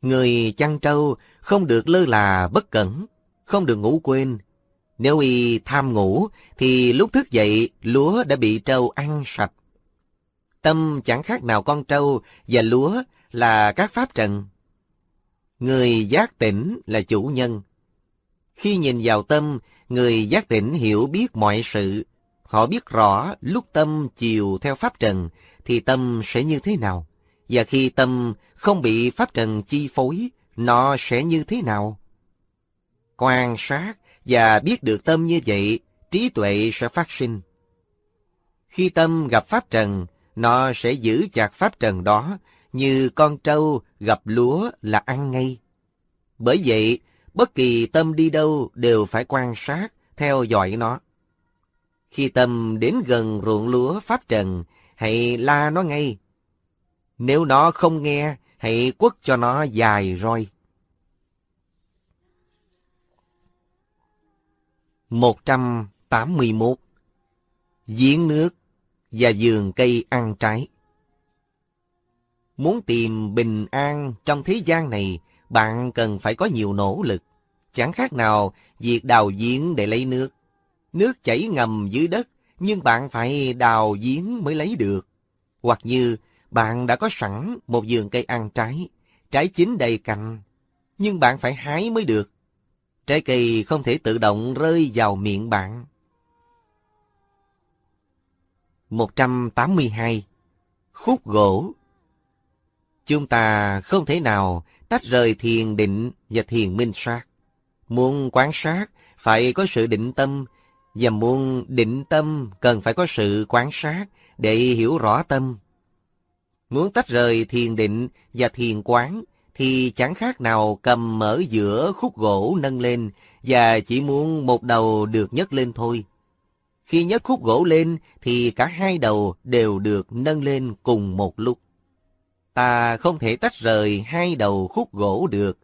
Người chăn trâu không được lơ là bất cẩn, không được ngủ quên, nếu y tham ngủ, thì lúc thức dậy, lúa đã bị trâu ăn sạch. Tâm chẳng khác nào con trâu và lúa là các pháp trần. Người giác tỉnh là chủ nhân. Khi nhìn vào tâm, người giác tỉnh hiểu biết mọi sự. Họ biết rõ lúc tâm chiều theo pháp trần thì tâm sẽ như thế nào. Và khi tâm không bị pháp trần chi phối, nó sẽ như thế nào? Quan sát và biết được tâm như vậy, trí tuệ sẽ phát sinh. Khi tâm gặp pháp trần, nó sẽ giữ chặt pháp trần đó như con trâu gặp lúa là ăn ngay. Bởi vậy, bất kỳ tâm đi đâu đều phải quan sát, theo dõi nó. Khi tâm đến gần ruộng lúa pháp trần, hãy la nó ngay. Nếu nó không nghe, hãy quất cho nó dài roi. 181 Giếng nước và vườn cây ăn trái Muốn tìm bình an trong thế gian này, bạn cần phải có nhiều nỗ lực. Chẳng khác nào việc đào giếng để lấy nước. Nước chảy ngầm dưới đất, nhưng bạn phải đào giếng mới lấy được. Hoặc như bạn đã có sẵn một vườn cây ăn trái, trái chín đầy cành, nhưng bạn phải hái mới được. Trái cây không thể tự động rơi vào miệng bạn. 182. Khúc gỗ Chúng ta không thể nào tách rời thiền định và thiền minh sát. Muốn quán sát phải có sự định tâm, và muốn định tâm cần phải có sự quán sát để hiểu rõ tâm. Muốn tách rời thiền định và thiền quán thì chẳng khác nào cầm mở giữa khúc gỗ nâng lên và chỉ muốn một đầu được nhấc lên thôi. Khi nhấc khúc gỗ lên thì cả hai đầu đều được nâng lên cùng một lúc. Ta không thể tách rời hai đầu khúc gỗ được.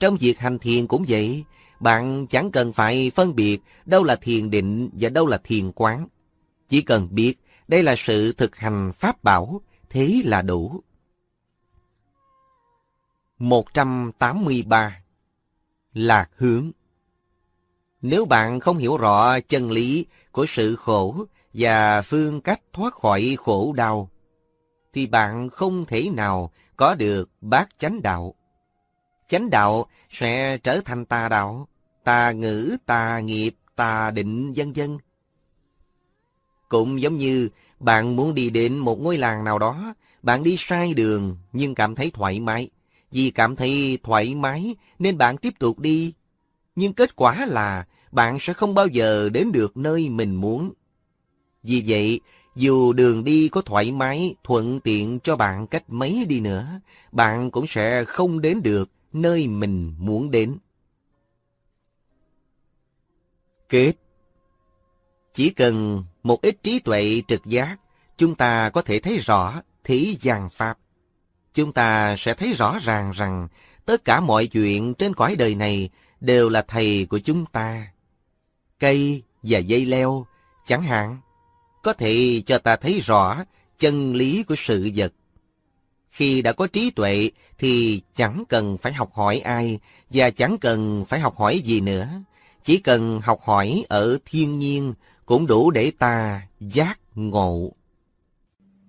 Trong việc hành thiền cũng vậy, bạn chẳng cần phải phân biệt đâu là thiền định và đâu là thiền quán. Chỉ cần biết đây là sự thực hành pháp bảo, thế là đủ. 183 Lạc hướng Nếu bạn không hiểu rõ chân lý của sự khổ và phương cách thoát khỏi khổ đau, thì bạn không thể nào có được bát chánh đạo. Chánh đạo sẽ trở thành tà đạo, tà ngữ, tà nghiệp, tà định, vân vân. Cũng giống như bạn muốn đi đến một ngôi làng nào đó, bạn đi sai đường nhưng cảm thấy thoải mái vì cảm thấy thoải mái nên bạn tiếp tục đi. Nhưng kết quả là bạn sẽ không bao giờ đến được nơi mình muốn. Vì vậy, dù đường đi có thoải mái, thuận tiện cho bạn cách mấy đi nữa, bạn cũng sẽ không đến được nơi mình muốn đến. Kết Chỉ cần một ít trí tuệ trực giác, chúng ta có thể thấy rõ thí gian Pháp chúng ta sẽ thấy rõ ràng rằng tất cả mọi chuyện trên cõi đời này đều là thầy của chúng ta. Cây và dây leo, chẳng hạn, có thể cho ta thấy rõ chân lý của sự vật. Khi đã có trí tuệ thì chẳng cần phải học hỏi ai và chẳng cần phải học hỏi gì nữa. Chỉ cần học hỏi ở thiên nhiên cũng đủ để ta giác ngộ.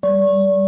Thank you.